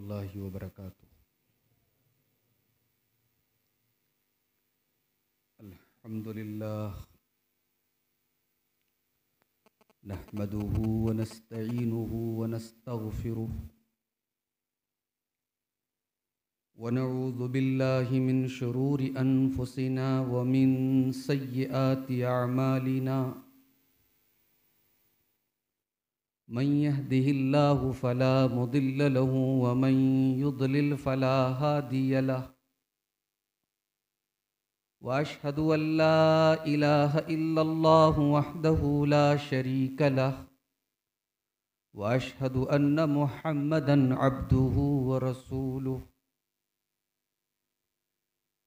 الله وبركاته الحمد لله نحمده ونستعينه ونستغفره ونعوذ بالله من شرور انفسنا ومن سيئات اعمالنا من يهده الله فلا مضل له ومن يضلل فلا هادي له واشهد ان لا اله الا الله وحده لا شريك له واشهد ان محمدا عبده ورسوله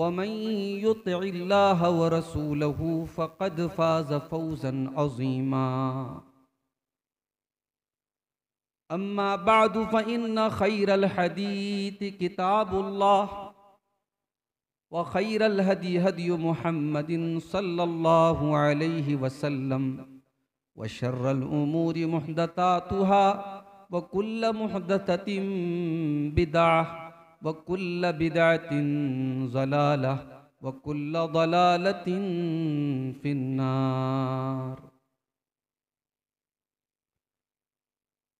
ومن يطع الله ورسوله فقد فاز فوزا عظيما أما بعد فإن خير الحديث كتاب الله وخير الهدي هدي محمد صلى الله عليه وسلم وشر الأمور محدثاتها وكل محدثة بدعة وكل بدعة ضلالة وكل ضلالة في النار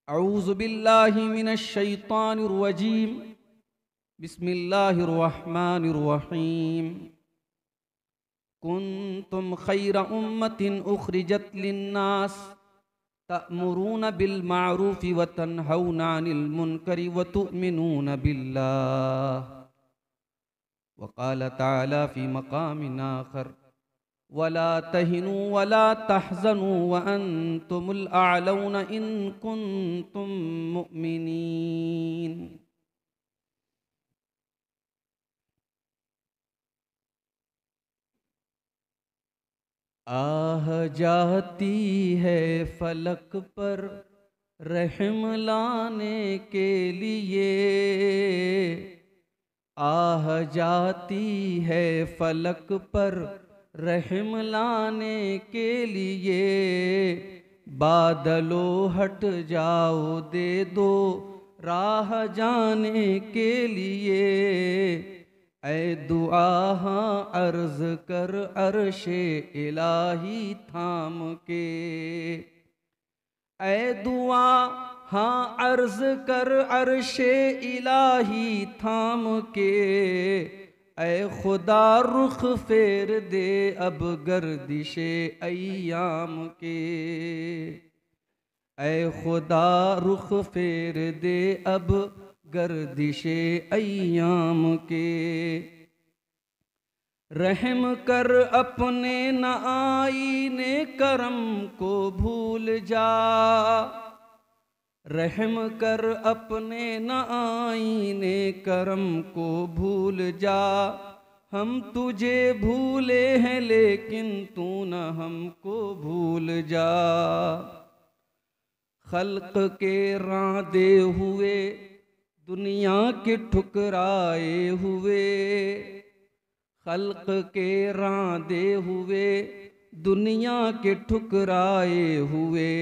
أعوذ بالله من الشيطان الرجيم بسم الله الرحمن الرحيم كنتم خير أمة أخرجت للناس تأمرون بالمعروف وتنهون عن المنكر وتؤمنون بالله وقال تعالى في مقام آخر ولا تهنوا ولا تحزنوا وأنتم الأعلون إن كنتم مؤمنين आह जाती है फलक पर रहम लाने के लिए आह जाती है फलक पर रहम लाने के लिए बादलो हट जाओ दे दो राह जाने के लिए ऐ दुआ हाँ अर्ज कर अरशे इलाही थाम के ऐ दुआ हाँ अर्ज कर अरशे इलाही थाम के ऐ खुदा रुख फेर दे अब गर्दिशे अयाम के ऐ खुदा रुख फेर दे अब गर्दिशे अयाम के रहम कर अपने न आई ने करम को भूल जा रहम कर अपने न आई ने करम को भूल जा हम तुझे भूले हैं लेकिन तू न हमको भूल जा खल्क के रादे हुए दुनिया के ठुकराए हुए खल्क के रांदे हुए दुनिया के ठुकराए हुए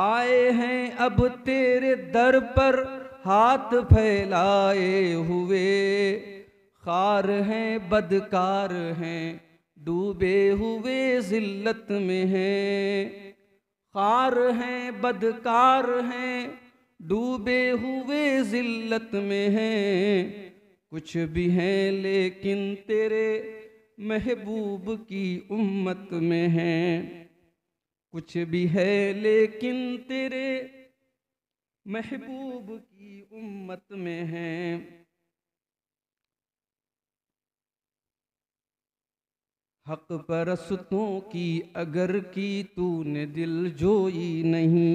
आए हैं अब तेरे दर पर हाथ फैलाए हुए खार हैं बदकार हैं डूबे हुए जिल्लत में हैं खार हैं बदकार हैं डूबे हुए जिल्लत में हैं कुछ भी हैं लेकिन तेरे महबूब की उम्मत में हैं कुछ भी है लेकिन तेरे महबूब की उम्मत में हैं हक परस्तों की अगर की तूने दिल जोई नहीं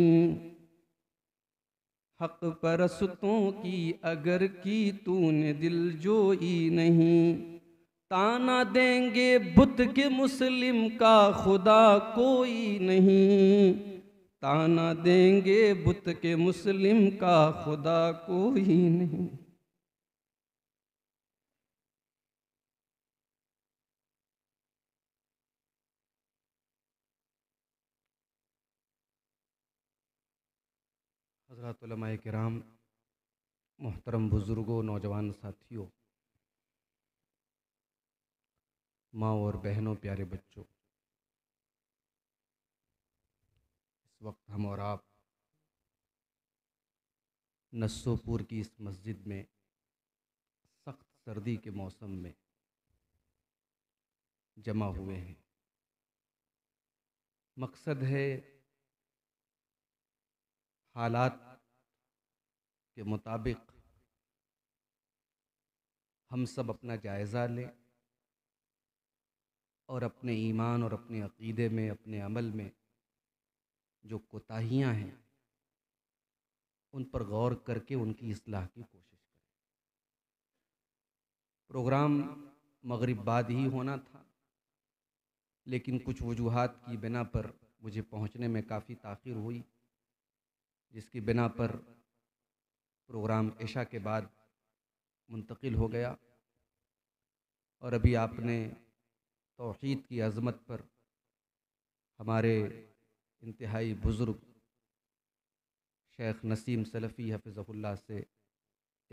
हक परस्तों की अगर की तूने दिल जोई नहीं ताना देंगे बुत के मुस्लिम का खुदा कोई नहीं ताना देंगे बुत के मुस्लिम का खुदा कोई नहीं हजरतलमा कराम मोहतरम बुज़ुर्गों नौजवान साथियों माँ और बहनों प्यारे बच्चों इस वक्त हम और आप नस्सोपुर की इस मस्जिद में सख्त सर्दी के मौसम में जमा हुए हैं मकसद है हालात के मुताबिक हम सब अपना जायज़ा लें और अपने ईमान और अपने अकीदे में अपने अमल में जो कोताहियाँ हैं उन पर गौर करके उनकी असलाह की कोशिश करें प्रोग्राम मगरिब बाद ही होना था लेकिन कुछ वजूहत की बिना पर मुझे पहुंचने में काफ़ी ताखिर हुई जिसकी बिना पर प्रोग्राम ऐशा के बाद मुंतकिल हो गया और अभी आपने तोहद की अज़मत पर हमारे इंतहाई बुज़ुर्ग शेख नसीम सलफ़ी हफिज़ल्ला से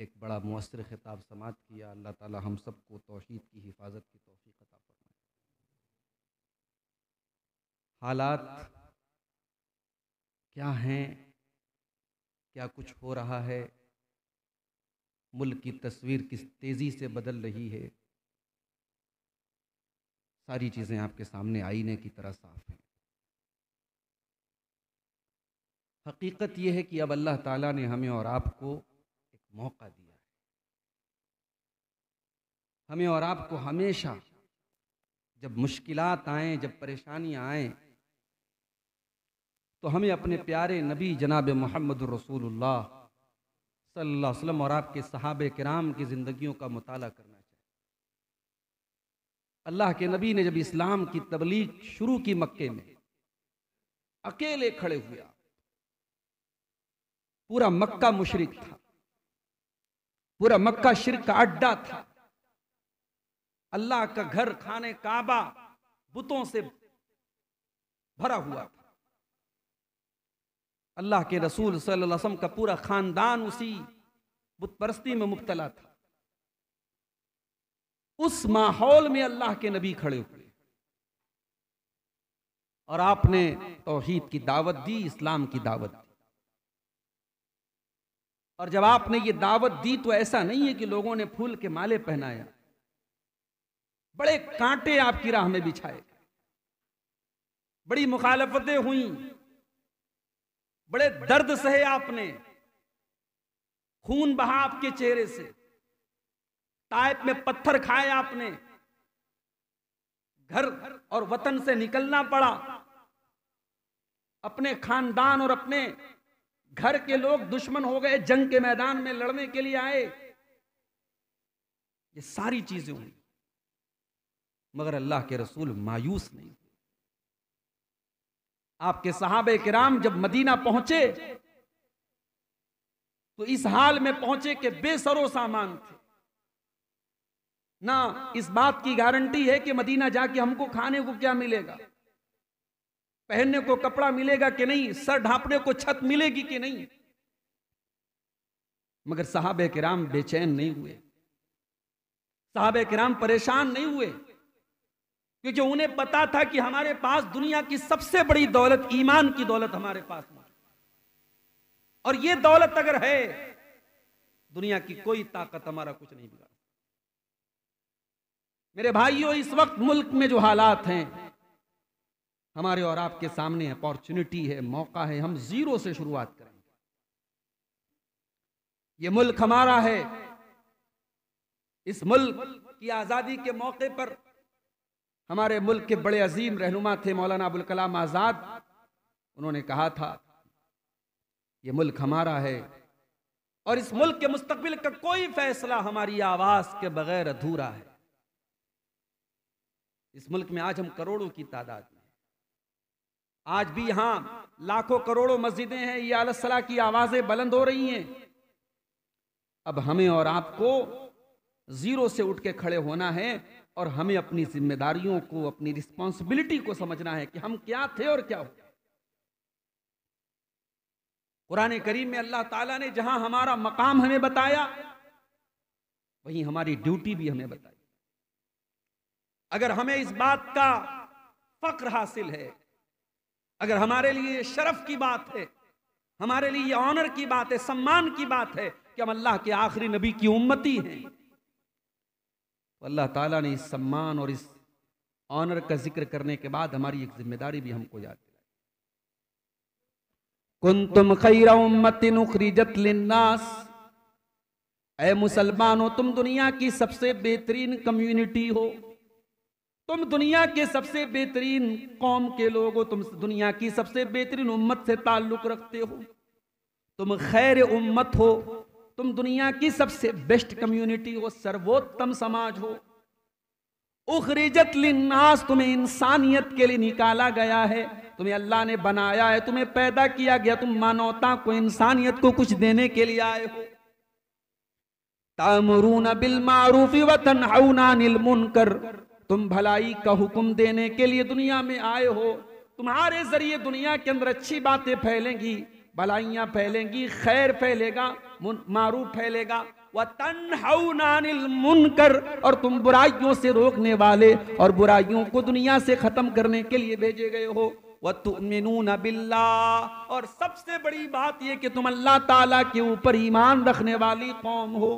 एक बड़ा मौसर ख़िताब समात किया अल्लाह ताला हम सब को तोहद की हिफाजत की तोफ़ी अता फरमाए हालात क्या हैं क्या कुछ हो रहा है मुल्क की तस्वीर किस तेज़ी से बदल रही है सारी चीज़ें आपके सामने आईने की तरह साफ हैं हकीकत यह है कि अब अल्लाह ताला ने हमें और आपको एक मौका दिया है हमें और आपको हमेशा जब मुश्किलात आएँ जब परेशानियाँ आएँ तो हमें अपने प्यारे नबी जनाब मोहम्मद रसूलुल्लाह सल्लल्लाहु अलैहि वसल्लम और आपके सहाब कराम की ज़िंदगियों का मताल करना चाहिए अल्लाह के नबी ने जब इस्लाम की तबलीग शुरू की मक्के में अकेले खड़े हुए पूरा मक्का मुशरक था पूरा मक्का शिर का अड्डा था अल्लाह का घर खाने काबा बुतों से भरा हुआ था अल्लाह के रसूल सल्लल्लाहु का पूरा खानदान उसी बुतपरस्ती में मुबतला था उस माहौल में अल्लाह के नबी खड़े हुए और आपने तोहहीद की दावत दी इस्लाम की दावत दी और जब आपने ये दावत दी तो ऐसा नहीं है कि लोगों ने फूल के माले पहनाया बड़े कांटे आपकी राह में बिछाए बड़ी मुखालफतें हुई बड़े दर्द सहे आपने खून बहा आपके चेहरे से टाइप में पत्थर खाए आपने घर और वतन से निकलना पड़ा अपने खानदान और अपने घर के लोग दुश्मन हो गए जंग के मैदान में लड़ने के लिए आए ये सारी चीजें हुई मगर अल्लाह के रसूल मायूस नहीं आपके साहब कराम जब मदीना पहुंचे तो इस हाल में पहुंचे के बेसरो सामान थे ना इस बात की गारंटी है कि मदीना जाके हमको खाने को क्या मिलेगा पहनने को कपड़ा मिलेगा कि नहीं सर ढांपने को छत मिलेगी कि नहीं मगर साहब कराम बेचैन नहीं हुए साहब कराम परेशान नहीं हुए क्योंकि उन्हें पता था कि हमारे पास दुनिया की सबसे बड़ी दौलत ईमान की दौलत हमारे पास नहीं और ये दौलत अगर है दुनिया की कोई ताकत हमारा कुछ नहीं बिगाड़ मेरे भाइयों इस वक्त मुल्क में जो हालात हैं हमारे और आपके सामने अपॉर्चुनिटी है मौका है हम जीरो से शुरुआत करेंगे ये मुल्क हमारा है इस मुल्क की आजादी के मौके पर हमारे मुल्क के बड़े अजीम रहनुमा थे मौलाना अबुल कलाम आज़ाद उन्होंने कहा था ये मुल्क हमारा है और इस मुल्क के मुस्तबिल का कोई फैसला हमारी आवाज के बगैर अधूरा है इस मुल्क में आज हम करोड़ों की तादाद में आज भी यहां लाखों करोड़ों मस्जिदें हैं ये आलसला की आवाजें बुलंद हो रही हैं अब हमें और आपको जीरो से उठ के खड़े होना है और हमें अपनी जिम्मेदारियों को अपनी रिस्पॉन्सिबिलिटी को समझना है कि हम क्या थे और क्या हो पुराने करीम में अल्लाह ताला ने जहां हमारा मकाम हमें बताया वहीं हमारी ड्यूटी भी हमें बताई अगर हमें इस बात का फक्र हासिल है अगर हमारे लिए शरफ की बात है हमारे लिए ऑनर की बात है सम्मान की बात है कि हम अल्लाह के आखिरी नबी की उम्मती हैं तो अल्लाह ताला ने इस सम्मान और इस ऑनर का जिक्र करने के बाद हमारी एक जिम्मेदारी भी हमको याद कुन तुम खैर उम्मतिन उखरीजत लिन्नास तुम दुनिया की सबसे बेहतरीन कम्युनिटी हो तुम दुनिया के सबसे बेहतरीन कौम के लोग हो तुम दुनिया की सबसे बेहतरीन उम्मत से ताल्लुक रखते हो तुम खैर उम्मत हो तुम दुनिया की सबसे बेस्ट कम्युनिटी हो सर्वोत्तम समाज हो उखरिजत लिन्नास तुम्हें इंसानियत के लिए निकाला गया है तुम्हें अल्लाह ने बनाया है तुम्हें पैदा किया गया तुम मानवता को इंसानियत को कुछ देने के लिए आए हो तामरून बिल मारूफी वतन हऊनानिल कर तुम भलाई का हुक्म देने के लिए दुनिया में आए हो तुम्हारे जरिए दुनिया के अंदर अच्छी बातें फैलेंगी भलाइयाँ फैलेंगी खैर फैलेगा मारूफ फैलेगा व तन मुनकर और तुम बुराइयों से रोकने वाले और बुराइयों को दुनिया से ख़त्म करने के लिए भेजे गए हो व तुमिनून बिल्ला और सबसे बड़ी बात यह कि तुम अल्लाह ताला के ऊपर ईमान रखने वाली कौम हो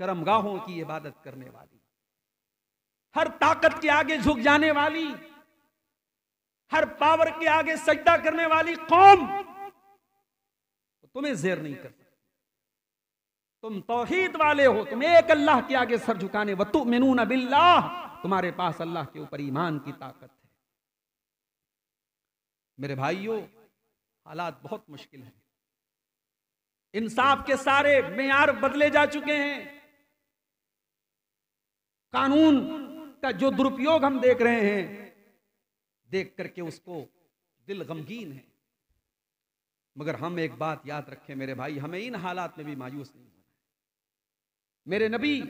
शर्मगाहों की इबादत करने वाली हर ताकत के आगे झुक जाने वाली हर पावर के आगे सजदा करने वाली कौम तुम्हें जेर नहीं कर तुम तोहीद वाले हो तुम एक अल्लाह के आगे सर झुकाने व तुम मिनून बिल्लाह तुम्हारे पास अल्लाह के ऊपर ईमान की ताकत है मेरे भाइयों हालात बहुत मुश्किल हैं इंसाफ के सारे मैार बदले जा चुके हैं कानून का जो दुरुपयोग हम देख रहे हैं देख करके उसको दिल गमगीन है मगर हम एक बात याद रखें मेरे भाई हमें इन हालात में भी मायूस नहीं होना मेरे नबी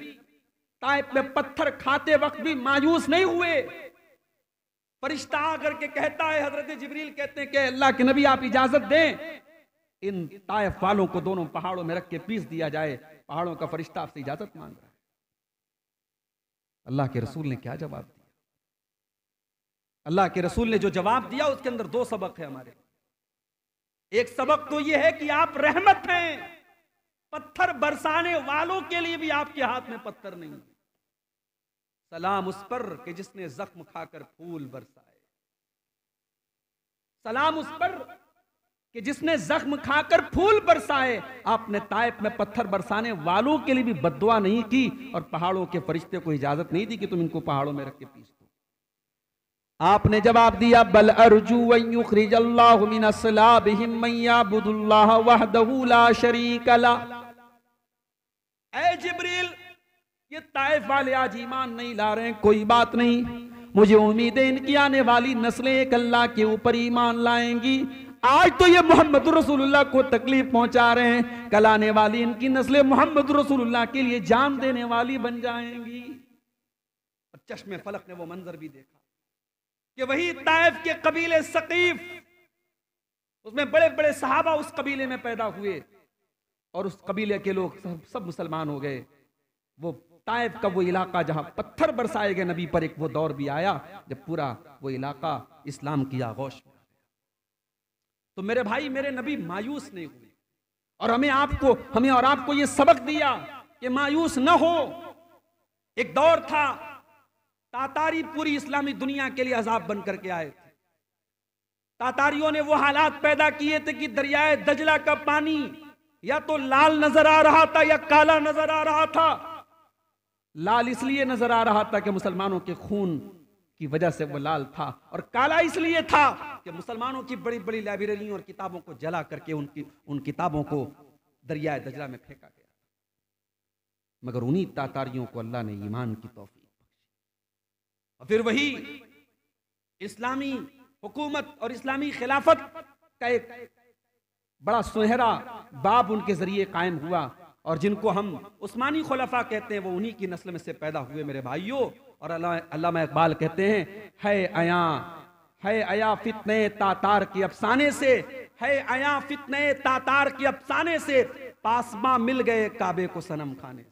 ताइप में पत्थर खाते वक्त भी मायूस नहीं हुए फरिश्ता आकर के कहता है हजरत जबरील कहते हैं कि अल्लाह के नबी आप इजाजत दें इन ताइफ वालों को दोनों पहाड़ों में रख के पीस दिया जाए पहाड़ों का फरिश्ता आपसे इजाजत मांग रहा है अल्लाह के रसूल ने क्या जवाब दिया अल्लाह के रसूल ने जो जवाब दिया उसके अंदर दो सबक है हमारे एक सबक तो यह है कि आप रहमत हैं पत्थर बरसाने वालों के लिए भी आपके हाथ में पत्थर नहीं सलाम उस पर कि जिसने जख्म खाकर फूल बरसाए सलाम उस पर कि जिसने जख्म खाकर फूल बरसाए आपने ताइप में पत्थर बरसाने वालों के लिए भी बदवा नहीं की और पहाड़ों के फरिश्ते को इजाजत नहीं दी कि तुम इनको पहाड़ों में रख के पीछे आपने जवाब दिया बल अर्जुलाशरीकला जिब्रील ये ताइफ वाले आज ईमान नहीं ला रहे कोई बात नहीं मुझे उम्मीद है इनकी आने वाली नस्लें एक अल्लाह के ऊपर ईमान लाएंगी आज तो ये मोहम्मद रसूलुल्लाह को तकलीफ पहुंचा रहे हैं कल आने वाली इनकी नस्लें मोहम्मद रसूलुल्लाह के लिए जान देने वाली बन जाएंगी चश्मे फलक ने वो मंजर भी देखा कि वही ताइफ के कबीले सकीफ उसमें बड़े बड़े सहाबा उस कबीले में पैदा हुए और उस कबीले के लोग सब, सब मुसलमान हो गए वो ताइफ का वो इलाका जहां पत्थर बरसाए गए नबी पर एक वो दौर भी आया जब पूरा वो इलाका इस्लाम की आगोश में तो मेरे भाई मेरे नबी मायूस नहीं हुए और हमें आपको हमें और आपको ये सबक दिया कि मायूस ना हो एक दौर था तातारी पूरी इस्लामी दुनिया के लिए अजाब बन करके आए थे तातारियों ने वो हालात पैदा किए थे कि दरियाए दजला का पानी या तो लाल नजर आ रहा था या काला नजर आ रहा था लाल इसलिए नजर आ रहा था कि मुसलमानों के खून की वजह से वो लाल था और काला इसलिए था कि मुसलमानों की बड़ी बड़ी लाइब्रेरियों और किताबों को जला करके उनकी उन किताबों को दरियाए दजला में फेंका गया मगर उन्हीं तातारियों को अल्लाह ने ईमान की तोहफी और फिर वही इस्लामी हुकूमत और इस्लामी खिलाफत का एक बड़ा सुनहरा बाब उनके जरिए कायम हुआ और जिनको हम उस्मानी खलफा कहते हैं वो उन्हीं की नस्ल में से पैदा हुए मेरे भाइयों और अल्लाह इकबाल कहते हैं है अया है अया फितने तातार के अफसाने से है अया फितने तातार के अफसाने से पासमा मिल गए काबे को सनम खाने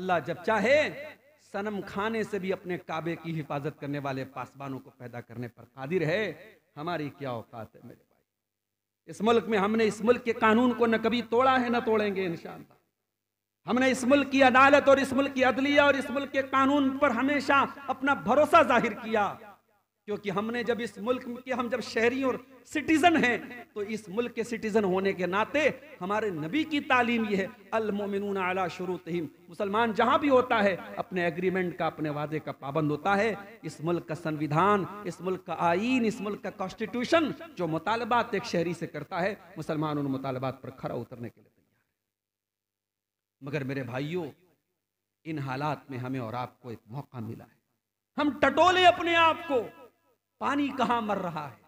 अल्लाह जब चाहे सनम खाने से भी अपने काबे की हिफाजत करने वाले पासवानों को पैदा करने पर कादिर है हमारी क्या औकात है मेरे भाई इस मुल्क में हमने इस मुल्क के कानून को न कभी तोड़ा है न तोड़ेंगे इंशान हमने इस मुल्क की अदालत और इस मुल्क की अदलिया और इस मुल्क के कानून पर हमेशा अपना भरोसा जाहिर किया क्योंकि हमने जब इस मुल्क के हम जब शहरी और सिटीजन हैं तो इस मुल्क के सिटीजन होने के नाते हमारे नबी की तालीम यह है अलमोमिन आला शुरू तहीम मुसलमान जहां भी होता है अपने एग्रीमेंट का अपने वादे का पाबंद होता है इस मुल्क का संविधान इस मुल्क का आइन इस मुल्क का कॉन्स्टिट्यूशन जो मुतालबात एक शहरी से करता है मुसलमान उन मुतालबात पर खरा उतरने के लिए तैयार मगर मेरे भाइयों इन हालात में हमें और आपको एक मौका मिला है हम टटोले अपने आप को पानी कहां मर रहा है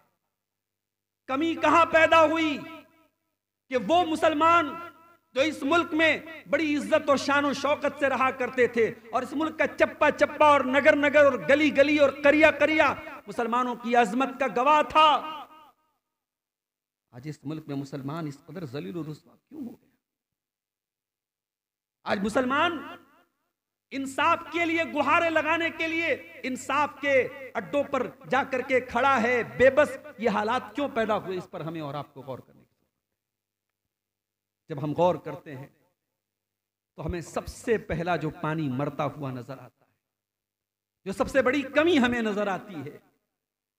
कमी कहां पैदा हुई कि वो मुसलमान जो इस मुल्क में बड़ी इज्जत और शान और शौकत से रहा करते थे और इस मुल्क का चप्पा चप्पा और नगर नगर और गली गली और करिया करिया मुसलमानों की अजमत का गवाह था आज इस मुल्क में मुसलमान इस कदर जलील और रुस्वा क्यों हो गया आज मुसलमान इंसाफ के लिए गुहारे लगाने के लिए इंसाफ के अड्डों पर जाकर के खड़ा है बेबस ये हालात क्यों पैदा हुए इस पर हमें और आपको गौर करने की जब हम गौर करते हैं तो हमें सबसे पहला जो पानी मरता हुआ नजर आता है जो सबसे बड़ी कमी हमें नजर आती है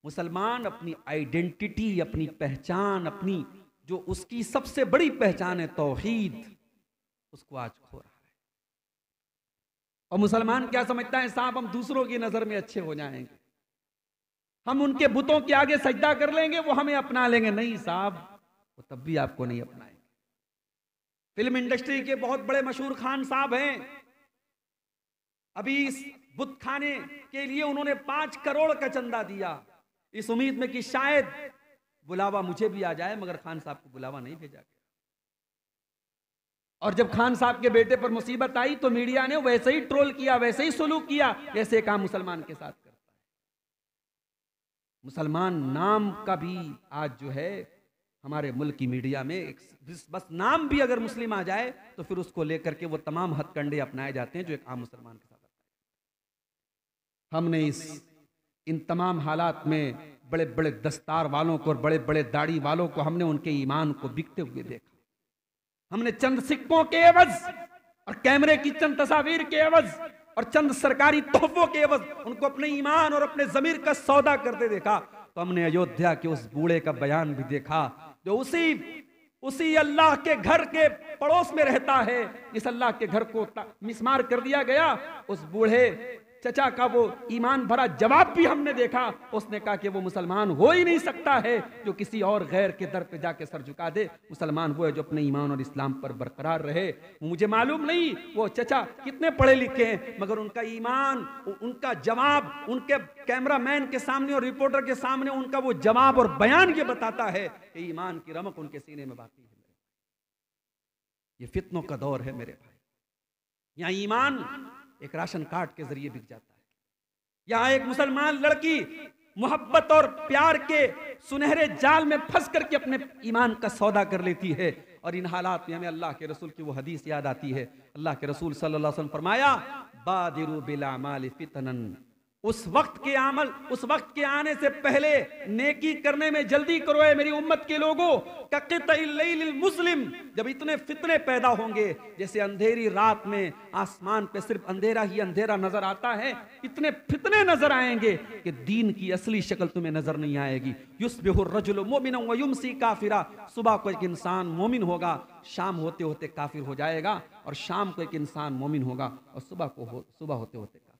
मुसलमान अपनी आइडेंटिटी अपनी पहचान अपनी जो उसकी सबसे बड़ी पहचान है तोहीद उसको आज खो रहा और मुसलमान क्या समझता है साहब हम दूसरों की नजर में अच्छे हो जाएंगे हम उनके बुतों के आगे सजदा कर लेंगे वो हमें अपना लेंगे नहीं साहब वो तब भी आपको नहीं अपनाएंगे फिल्म इंडस्ट्री के बहुत बड़े मशहूर खान साहब हैं अभी इस बुत खाने के लिए उन्होंने पांच करोड़ का चंदा दिया इस उम्मीद में कि शायद बुलावा मुझे भी आ जाए मगर खान साहब को बुलावा नहीं भेजा और जब खान साहब के बेटे पर मुसीबत आई तो मीडिया ने वैसे ही ट्रोल किया वैसे ही सुलूक किया ऐसे काम मुसलमान के साथ करता है मुसलमान नाम का भी आज जो है हमारे मुल्क की मीडिया में एक बस नाम भी अगर मुस्लिम आ जाए तो फिर उसको लेकर के वो तमाम हथकंडे अपनाए जाते हैं जो एक आम मुसलमान के साथ हमने इस इन तमाम हालात में बड़े बड़े दस्तार वालों को और बड़े बड़े दाढ़ी वालों को हमने उनके ईमान को बिकते हुए देखा हमने चंद सिक्कों के एवज और कैमरे की चंद तस्वीर के एवज और चंद सरकारी तोहफों के एवज उनको अपने ईमान और अपने जमीर का सौदा करते देखा तो हमने अयोध्या के उस बूढ़े का बयान भी देखा जो उसी उसी अल्लाह के घर के पड़ोस में रहता है इस अल्लाह के घर को मिसमार कर दिया गया उस बूढ़े चचा का वो ईमान भरा जवाब भी हमने देखा उसने कहा कि वो मुसलमान हो ही नहीं सकता है जो किसी और गैर के दर पे जाके सर झुका दे मुसलमान वो है जो अपने ईमान और इस्लाम पर बरकरार रहे मुझे मालूम नहीं वो चचा कितने पढ़े लिखे हैं मगर उनका ईमान उनका जवाब उनके कैमरामैन के सामने और रिपोर्टर के सामने उनका वो जवाब और बयान ये बताता है कि ईमान की रमक उनके सीने में बाकी है ये फितनों का दौर है मेरे भाई यहाँ ईमान एक राशन कार्ड के जरिए बिक जाता है यहाँ एक मुसलमान लड़की मोहब्बत और प्यार के सुनहरे जाल में फंस करके अपने ईमान का सौदा कर लेती है और इन हालात में हमें अल्लाह के रसूल की वो हदीस याद आती है अल्लाह के रसूल सल्लल्लाहु अलैहि वसल्लम फरमाया बादिरु बिल माल फितनन उस वक्त के आमल उस वक्त के आने से पहले नेकी करने में जल्दी करो है मेरी उम्मत के लोगों मुस्लिम जब इतने फितने पैदा होंगे जैसे अंधेरी रात में आसमान पे सिर्फ अंधेरा ही अंधेरा नजर आता है इतने फितने नजर आएंगे कि दीन की असली शक्ल तुम्हें नजर नहीं आएगी युसबिहुरजुल मोमिन काफिरा सुबह को एक इंसान मोमिन होगा शाम होते होते काफिर हो जाएगा और शाम को एक इंसान मोमिन होगा और सुबह को हो, सुबह होते होते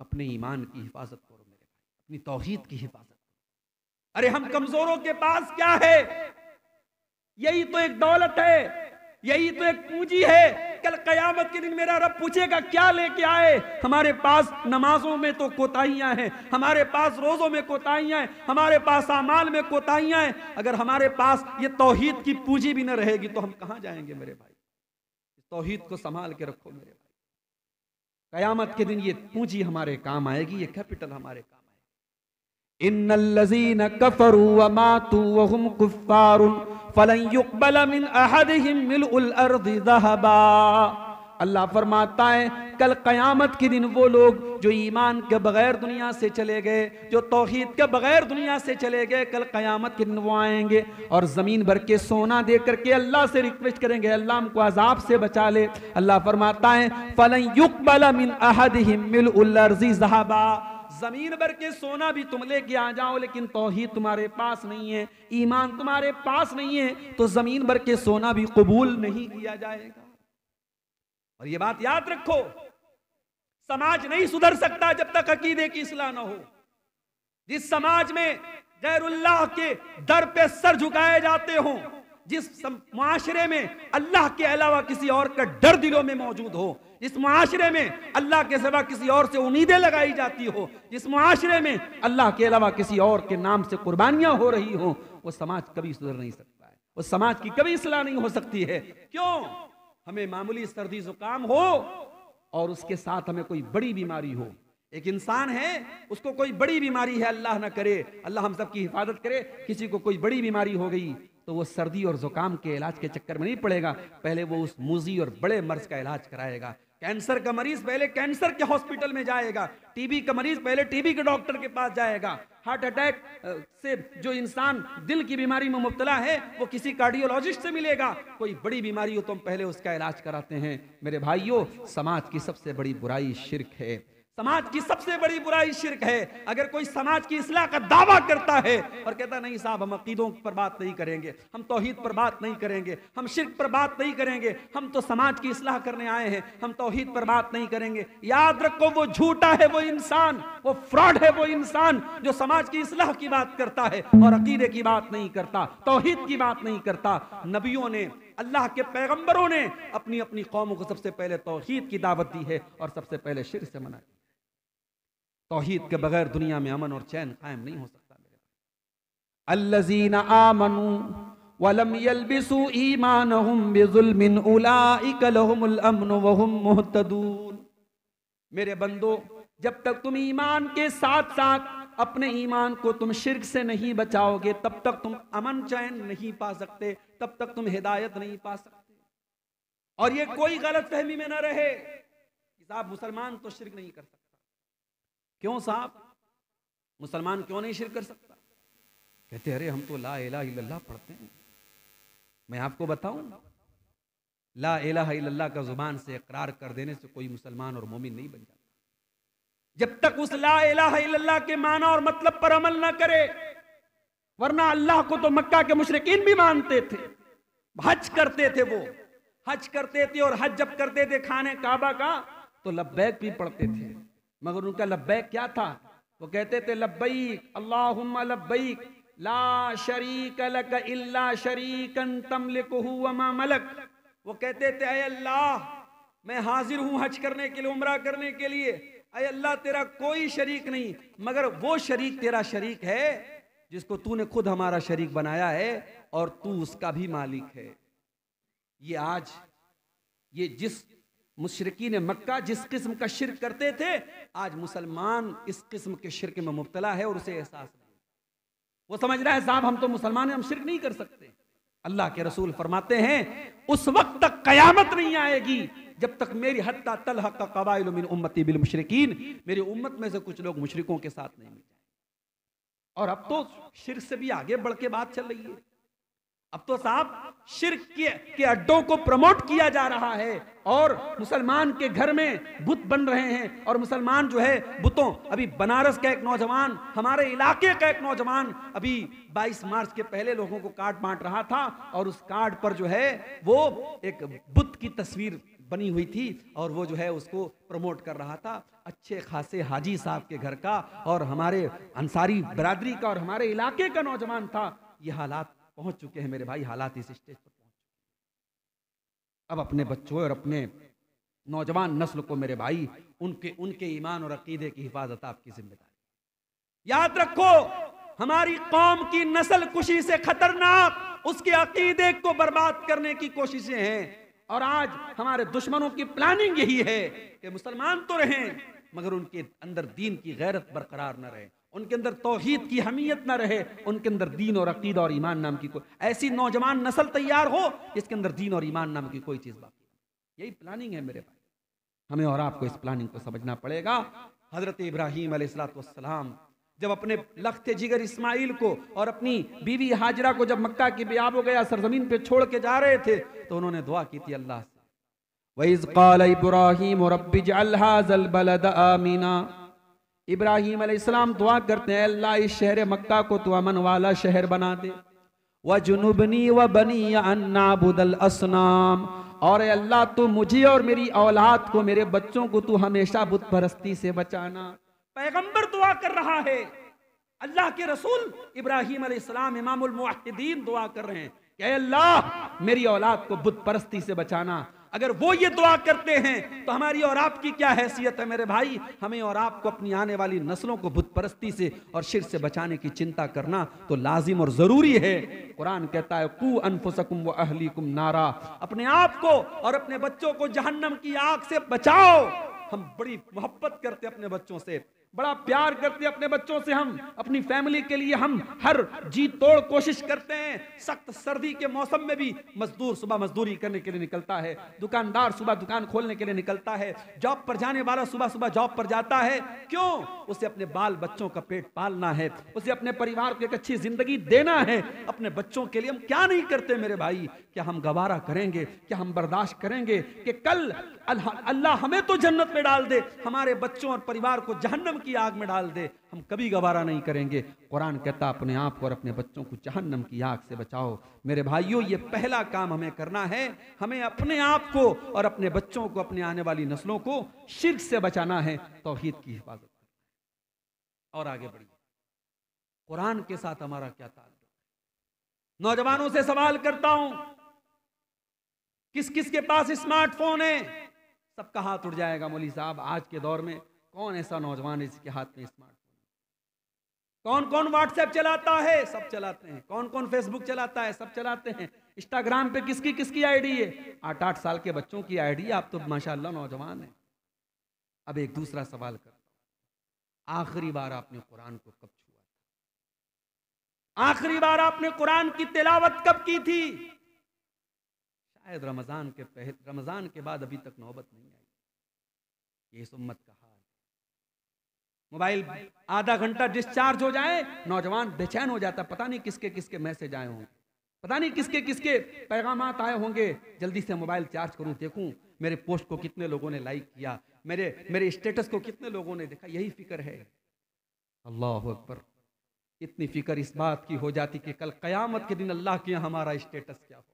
अपने ईमान की हिफाजत करो मेरे भाई अपनी तोहहीद की हिफाजत करो अरे हम कमजोरों के पास क्या है यही तो एक दौलत है यही तो एक पूंजी है कल कयामत के दिन मेरा रब पूछेगा क्या लेके आए हमारे पास नमाजों में तो कोताहियां हैं हमारे पास रोजों में कोताहियां हैं हमारे पास अमाल में कोताहियां हैं अगर हमारे पास ये तोहहीद की पूंजी भी न रहेगी तो हम कहाँ जाएंगे मेरे भाई तोहहीद को संभाल के रखो मेरे कयामत के दिन ये पूंजी हमारे काम आएगी ये कैपिटल हमारे काम आएगी इन कफरू व मातू मिन मिल उल अल्लाह फरमाता है कल क़यामत के दिन वो लोग जो ईमान के बगैर दुनिया से चले गए जो तोहहीद के बगैर दुनिया से चले गए कल क़यामत के दिन वो आएंगे और ज़मीन भर के सोना दे करके अल्लाह से रिक्वेस्ट करेंगे अल्लाह को अजाब से बचा ले अल्लाह फरमाता है फल युकबल मिन अहद उलर्जी जहाबा जमीन भर के सोना भी तुम लेके आ जाओ लेकिन तोहहीद तुम्हारे पास नहीं है ईमान तुम्हारे पास नहीं है तो जमीन भर के सोना भी कबूल नहीं किया जाएगा और ये बात याद रखो समाज नहीं सुधर सकता जब तक अकीदे की इसलाह ना हो जिस समाज में गैरुल्लाह के दर पे सर झुकाए जाते हो जिस माशरे में अल्लाह के अलावा किसी और का डर दिलों में मौजूद हो इस माशरे में अल्लाह के सिवा किसी और से उम्मीदें लगाई जाती हो जिस माशरे में अल्लाह के अलावा किसी और के नाम से कुर्बानियां हो रही हो वो समाज कभी सुधर नहीं सकता है वो समाज की कभी इसलाह नहीं हो सकती है क्यों हमें मामूली सर्दी जुकाम हो और उसके साथ हमें कोई बड़ी बीमारी हो एक इंसान है उसको कोई बड़ी बीमारी है अल्लाह ना करे अल्लाह हम सब की हिफाजत करे किसी को कोई बड़ी बीमारी हो गई तो वो सर्दी और जुकाम के इलाज के चक्कर में नहीं पड़ेगा पहले वो उस मूजी और बड़े मर्ज का इलाज कराएगा कैंसर का मरीज पहले कैंसर के हॉस्पिटल में जाएगा टीबी का मरीज पहले टीबी के डॉक्टर के पास जाएगा हार्ट अटैक से जो इंसान दिल की बीमारी में मुबतला है वो किसी कार्डियोलॉजिस्ट से मिलेगा कोई बड़ी बीमारी हो तो हम पहले उसका इलाज कराते हैं मेरे भाइयों समाज की सबसे बड़ी बुराई शिरक है समाज की सबसे बड़ी बुराई शिरक है अगर कोई समाज की इसलाह का दावा करता है और कहता नहीं साहब हम अकीदों पर बात नहीं करेंगे हम तोहहीद पर बात नहीं करेंगे हम शिरक पर बात नहीं करेंगे हम तो समाज की इसलाह करने आए हैं हम तोहहीद पर बात नहीं करेंगे याद रखो वो झूठा है वो इंसान वो फ्रॉड है वो इंसान जो समाज की इसलाह की बात करता है और अकीदे की बात नहीं करता तोहहीद की बात नहीं करता नबियों ने अल्लाह के पैगम्बरों ने अपनी अपनी कौमों को सबसे पहले तोहहीद की दावत दी है और सबसे पहले शिर से मनाया तोहहीद के बगैर दुनिया में अमन और चैन कायम नहीं हो सकता मेरे वलम ईमानहुम उलाइक लहुमुल अमन वहुम मुहतदून मेरे बंदो जब तक तुम ईमान के साथ साथ अपने ईमान को तुम शिरक से नहीं बचाओगे तब तक तुम अमन चैन नहीं पा सकते तब तक तुम हिदायत नहीं पा सकते और ये कोई गलत फहमी में ना रहे साहब मुसलमान तो शिरक नहीं कर सकते क्यों साहब मुसलमान क्यों नहीं शिरक कर सकता कहते अरे हम तो ला एला इल्लल्लाह पढ़ते हैं मैं आपको बताऊं ला एला इल्लल्लाह का जुबान से इकरार कर देने से कोई मुसलमान और मोमिन नहीं बन जाता जब तक उस ला एला इल्लल्लाह के माना और मतलब पर अमल ना करे वरना अल्लाह को तो मक्का के मुशरकिन भी मानते थे हज करते थे वो हज करते थे और हज जब करते थे खाने काबा का तो लब्बैक भी पढ़ते थे मगर उनका लब्बैक क्या था वो कहते थे लब्बैक अल्लाहुम्मा लब्बैक ला शरीक लक इल्ला शरीकन तमलिकुहु मा मलक वो कहते थे अय अल्लाह मैं हाजिर हूँ हज करने के लिए उमरा करने के लिए अय अल्लाह तेरा कोई शरीक नहीं मगर वो शरीक तेरा शरीक है जिसको तूने खुद हमारा शरीक बनाया है और तू उसका भी मालिक है ये आज ये जिस मुशरकिन मक्का जिस किस्म का शिरक करते थे आज मुसलमान इस किस्म के शिरक में मुबतला है और उसे एहसास नहीं वो समझ रहा है साहब हम तो मुसलमान हैं हम शिरक नहीं कर सकते अल्लाह के रसूल फरमाते हैं उस वक्त तक कयामत नहीं आएगी जब तक मेरी हत्ता तल हक कबाइल उम्मती बिल मुशरकिन मेरी उम्मत में से कुछ लोग मुशरकों के साथ नहीं मिल और अब तो शिर से भी आगे बढ़ के बात चल रही है अब तो साहब शिरक के, के अड्डों को प्रमोट किया जा रहा है और मुसलमान के घर में बुत बन रहे हैं और मुसलमान जो है बुतों अभी बनारस का एक नौजवान हमारे इलाके का एक नौजवान अभी 22 मार्च के पहले लोगों को कार्ड बांट रहा था और उस कार्ड पर जो है वो एक बुत की तस्वीर बनी हुई थी और वो जो है उसको प्रमोट कर रहा था अच्छे खासे हाजी साहब के घर का और हमारे अंसारी बरादरी का और हमारे इलाके का नौजवान था ये हालात पहुंच चुके हैं मेरे भाई हालात इस स्टेज पर पहुंच चुके हैं अब अपने बच्चों और अपने नौजवान नस्ल को मेरे भाई उनके उनके ईमान और अकीदे की हिफाजत आपकी जिम्मेदारी याद रखो हमारी कौम की नस्ल कुशी से खतरनाक उसके अकीदे को बर्बाद करने की कोशिशें हैं और आज हमारे दुश्मनों की प्लानिंग यही है कि मुसलमान तो रहें मगर उनके अंदर दीन की गैरत बरकरार न रहे उनके अंदर तोहहीद की हमीयत ना रहे उनके अंदर दीन और अकीद और ईमान नाम की कोई ऐसी नौजवान नस्ल तैयार हो जिसके अंदर दीन और ईमान नाम की कोई चीज़ बाकी यही प्लानिंग है मेरे भाई हमें और आपको इस प्लानिंग को समझना पड़ेगा हज़रत इब्राहिम सलाम जब अपने लखते जिगर इस्माइल को और अपनी बीवी हाजरा को जब मक्का की बेआब हो गया सरजमीन पे छोड़ के जा रहे थे तो उन्होंने दुआ की थी अल्लाह से वही इब्राहिम और अब्बी जल्हा इब्राहिम अलैहिस्सलाम दुआ करते हैं अल्लाह इस शहर मक्का को तो अमन वाला शहर बना दे व जुनुबनी व बनी अन्नाबुदल असनाम और अल्लाह तू मुझे और मेरी औलाद को मेरे बच्चों को तू हमेशा बुत परस्ती से बचाना पैगंबर दुआ कर रहा है अल्लाह के रसूल इब्राहिम अलैहिस्सलाम इमामुल मुआहिदीन दुआ कर रहे हैं कि अल्लाह मेरी औलाद को बुत परस्ती से बचाना अगर वो ये दुआ करते हैं तो हमारी और आपकी क्या हैसियत है मेरे भाई हमें और आपको अपनी आने वाली नस्लों को बुत परस्ती से और शिर से बचाने की चिंता करना तो लाजिम और जरूरी है कुरान कहता है कू अनफुसकुम व अहलीकुम नारा अपने आप को और अपने बच्चों को जहन्नम की आग से बचाओ हम बड़ी मोहब्बत करते अपने बच्चों से बड़ा प्यार करते अपने बच्चों से हम अपनी फैमिली के लिए हम हर जी तोड़ कोशिश करते हैं सख्त सर्दी के मौसम में भी मजदूर सुबह मजदूरी करने के लिए निकलता है दुकानदार सुबह दुकान खोलने के लिए निकलता है जॉब पर जाने वाला सुबह सुबह जॉब पर जाता है क्यों उसे अपने बाल बच्चों का पेट पालना है उसे अपने परिवार को एक अच्छी जिंदगी देना है अपने बच्चों के लिए हम क्या नहीं करते मेरे भाई क्या हम गवारा करेंगे क्या हम बर्दाश्त करेंगे कि कल अल्लाह हमें तो जन्नत में डाल दे हमारे बच्चों और परिवार को जहन्नम की आग में डाल दे हम कभी गवारा नहीं करेंगे कुरान कहता अपने आप को और अपने बच्चों को जहन्नम की आग से बचाओ मेरे भाइयों ये पहला काम हमें करना है हमें अपने आप को और अपने बच्चों को अपने आने वाली नस्लों को शिरक से बचाना है तोहहीद की हिफाजत और आगे बढ़िए कुरान के साथ हमारा क्या ताल्लुक नौजवानों से सवाल करता हूं किस किस के पास स्मार्टफोन है सबका हाथ उठ जाएगा मोली साहब आज के दौर में कौन ऐसा नौजवान है जिसके हाथ में स्मार्टफोन कौन कौन व्हाट्सएप चलाता है सब चलाते हैं कौन कौन फेसबुक चलाता है सब चलाते हैं इंस्टाग्राम पे किसकी किसकी आईडी है आठ आठ साल के बच्चों की आईडी आप तो माशाल्लाह नौजवान है अब एक दूसरा सवाल करता हूं आखिरी बार आपने कुरान को कब छुआ था आखिरी बार आपने कुरान की तिलावत कब की थी शायद रमजान के पहले रमजान के बाद अभी तक नौबत नहीं आई ये सुम्मत का मोबाइल आधा घंटा डिस्चार्ज हो जाए नौजवान बेचैन हो जाता पता नहीं किसके किसके मैसेज आए होंगे पता नहीं किसके किसके पैगाम आए होंगे जल्दी से मोबाइल चार्ज करूं देखूं मेरे पोस्ट को कितने लोगों ने लाइक किया मेरे मेरे स्टेटस को कितने लोगों ने देखा यही फिक्र है अल्लाह अकबर इतनी फिक्र इस बात की हो जाती कि कल कयामत के दिन अल्लाह के यहाँ हमारा स्टेटस क्या हो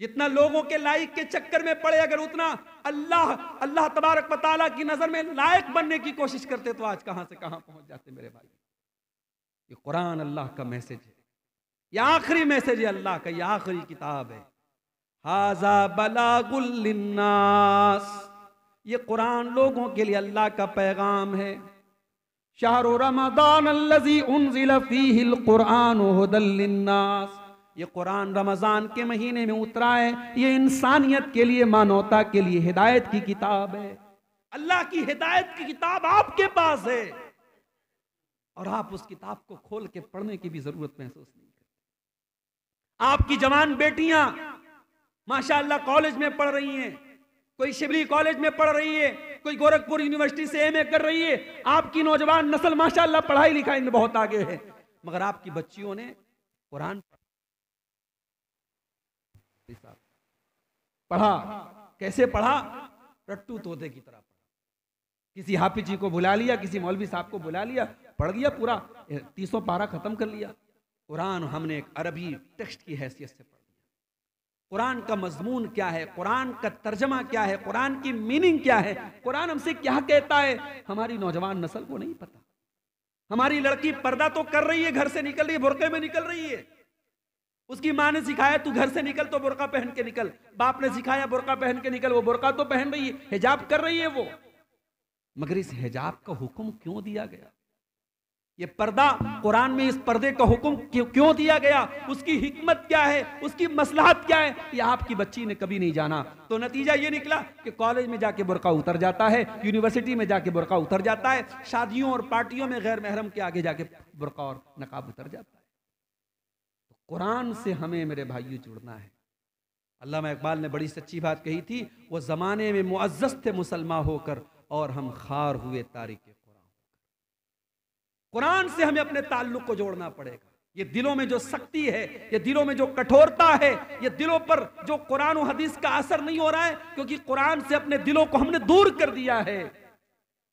जितना लोगों के लायक के चक्कर में पड़े अगर उतना अल्लाह अल्लाह तबारक बताला की नजर में लायक बनने की कोशिश करते तो आज कहां से कहां पहुंच जाते मेरे भाई ये कुरान अल्लाह का मैसेज है यह आखिरी मैसेज है अल्लाह का यह आखिरी किताब है हाजा बलागुल्लिन्नास ये कुरान लोगों के लिए अल्लाह का पैगाम है शाह रमदान कुरान ये कुरान रमज़ान के महीने में उतरा है ये इंसानियत के लिए मानवता के लिए हिदायत की किताब है अल्लाह की हिदायत की किताब आपके पास है और आप उस किताब को खोल के पढ़ने की भी जरूरत महसूस नहीं करते आपकी जवान बेटियां माशाल्लाह कॉलेज में पढ़ रही हैं कोई शिबली कॉलेज में पढ़ रही है कोई गोरखपुर यूनिवर्सिटी से एम कर रही है आपकी नौजवान नस्ल माशाल्लाह पढ़ाई लिखाई में बहुत आगे है मगर आपकी बच्चियों ने कुरान मुफ्ती साहब पढ़ा कैसे पढ़ा रट्टू तोते की तरह पढ़ा किसी हाफिज जी को बुला लिया किसी मौलवी साहब को बुला लिया पढ़ गया पूरा तीसों पारा खत्म कर लिया कुरान हमने एक अरबी टेक्स्ट की हैसियत से पढ़ लिया कुरान का मजमून क्या है कुरान का तर्जमा क्या है कुरान की मीनिंग क्या है कुरान हमसे क्या कहता है हमारी नौजवान नस्ल को नहीं पता हमारी लड़की पर्दा तो कर रही है घर से निकल रही है बुरके में निकल रही है उसकी माँ ने सिखाया तू घर से निकल तो बुरका पहन के निकल बाप ने सिखाया बुरका पहन के निकल वो बुरका तो पहन रही है हिजाब कर रही है वो मगर इस हिजाब का हुक्म क्यों दिया गया ये पर्दा कुरान में इस पर्दे का हुक्म क्यों दिया गया उसकी हिकमत क्या है उसकी मसलहत क्या है ये आपकी बच्ची ने कभी नहीं जाना तो नतीजा ये निकला कि कॉलेज में जाके बुरका उतर जाता है यूनिवर्सिटी में जाके बुरका उतर जाता है शादियों और पार्टियों में गैर महरम के आगे जाके बुरका और नकाब उतर जाता है कुरान से हमें मेरे भाइयों जुड़ना है अल्लाह इकबाल ने बड़ी सच्ची बात कही थी वो ज़माने में मुआज़ थे मुसलमान होकर और हम खार हुए तारीख कुरान कुरान से हमें अपने ताल्लुक को जोड़ना पड़ेगा ये दिलों में जो शक्ति है ये दिलों में जो कठोरता है ये दिलों पर जो कुरान और हदीस का असर नहीं हो रहा है क्योंकि कुरान से अपने दिलों को हमने दूर कर दिया है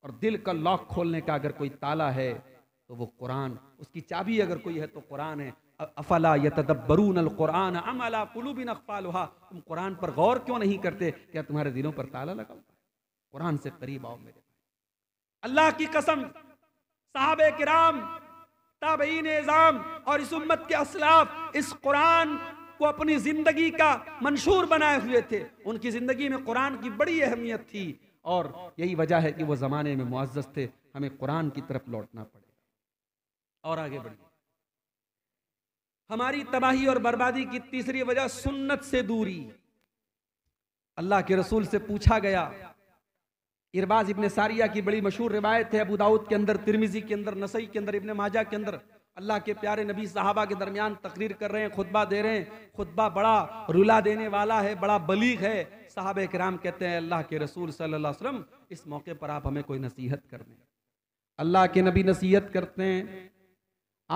और दिल का लॉक खोलने का अगर कोई ताला है तो वो कुरान उसकी चाबी अगर कोई है तो कुरान है अफला या तदब्बरून अमला कुलूबिन अखफालहा तुम कुरान पर गौर क्यों नहीं करते क्या तुम्हारे दिलों पर ताला लगा हुआ है कुरान से करीब आओ मेरे अल्लाह की कसम साहब कराम ताबईन एजाम और इस उम्मत के असलाफ इस कुरान को अपनी ज़िंदगी का मंशूर बनाए हुए थे उनकी ज़िंदगी में कुरान की बड़ी अहमियत थी और यही वजह है कि वो ज़माने में मुआजत थे हमें कुरान की तरफ लौटना पड़ेगा और आगे बढ़िए हमारी तबाही और बर्बादी की तीसरी वजह सुन्नत से दूरी अल्लाह के रसूल से पूछा गया इरबाज इबन सारिया की बड़ी मशहूर रिवायत है अबूदाऊद दाऊद के अंदर तिरमिजी के अंदर नसई के अंदर इबन माजा के अंदर अल्लाह के प्यारे नबी साहबा के दरमियान तकरीर कर रहे हैं खुतबा दे रहे हैं खुतबा बड़ा रुला देने वाला है बड़ा बलीग है साहब कराम कहते हैं अल्लाह के रसूल सल्लल्लाहु इस मौके पर आप हमें कोई नसीहत कर दें अल्लाह के नबी नसीहत करते हैं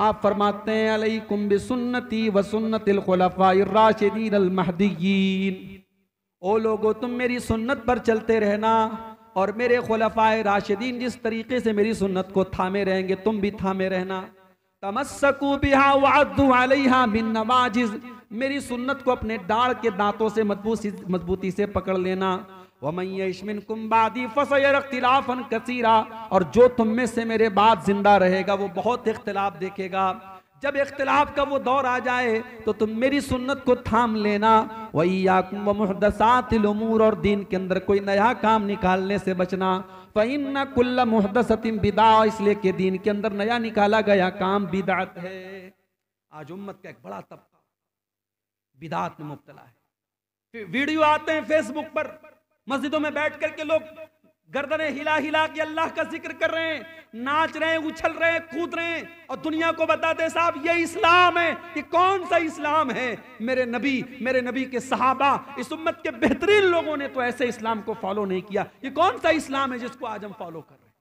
आप फरमाते हैं अलई कुंब सुन्नती व सुन्नतिल खलफ़ाराशदीनमहदीन ओ लोगो तुम मेरी सुन्नत पर चलते रहना और मेरे खलफाए राशिदीन जिस तरीके से मेरी सुन्नत को थामे रहेंगे तुम भी थामे रहना तमस्कू बिहा बिन नवाजिज मेरी सुन्नत को अपने डाड़ के दांतों से मजबूती से पकड़ लेना कसीरा और जो तुम में से मेरे बाद जिंदा रहेगा वो बहुत इख्तलाफ देखेगा जब इख्तलाफ का वो दौर आ जाए तो तुम मेरी सुन्नत को थाम लेना वही याकुम मुहदसातमूर और दीन के अंदर कोई नया काम निकालने से बचना फ़ैन न कुल्ला मुहदसतिम बिदा इसलिए के दीन के अंदर नया निकाला गया काम बिदात है आज उम्मत का एक बड़ा तबका बिदात में मुबतला है वीडियो आते हैं फेसबुक पर मस्जिदों में बैठ करके लोग गर्दने हिला हिला के अल्लाह का जिक्र कर रहे हैं नाच रहे हैं उछल रहे हैं कूद रहे हैं और दुनिया को बताते साहब ये इस्लाम है ये कौन सा इस्लाम है मेरे नबी मेरे नबी के सहाबा इस उम्मत के बेहतरीन लोगों ने तो ऐसे इस्लाम को फॉलो नहीं किया ये कौन सा इस्लाम है जिसको आज हम फॉलो कर रहे हैं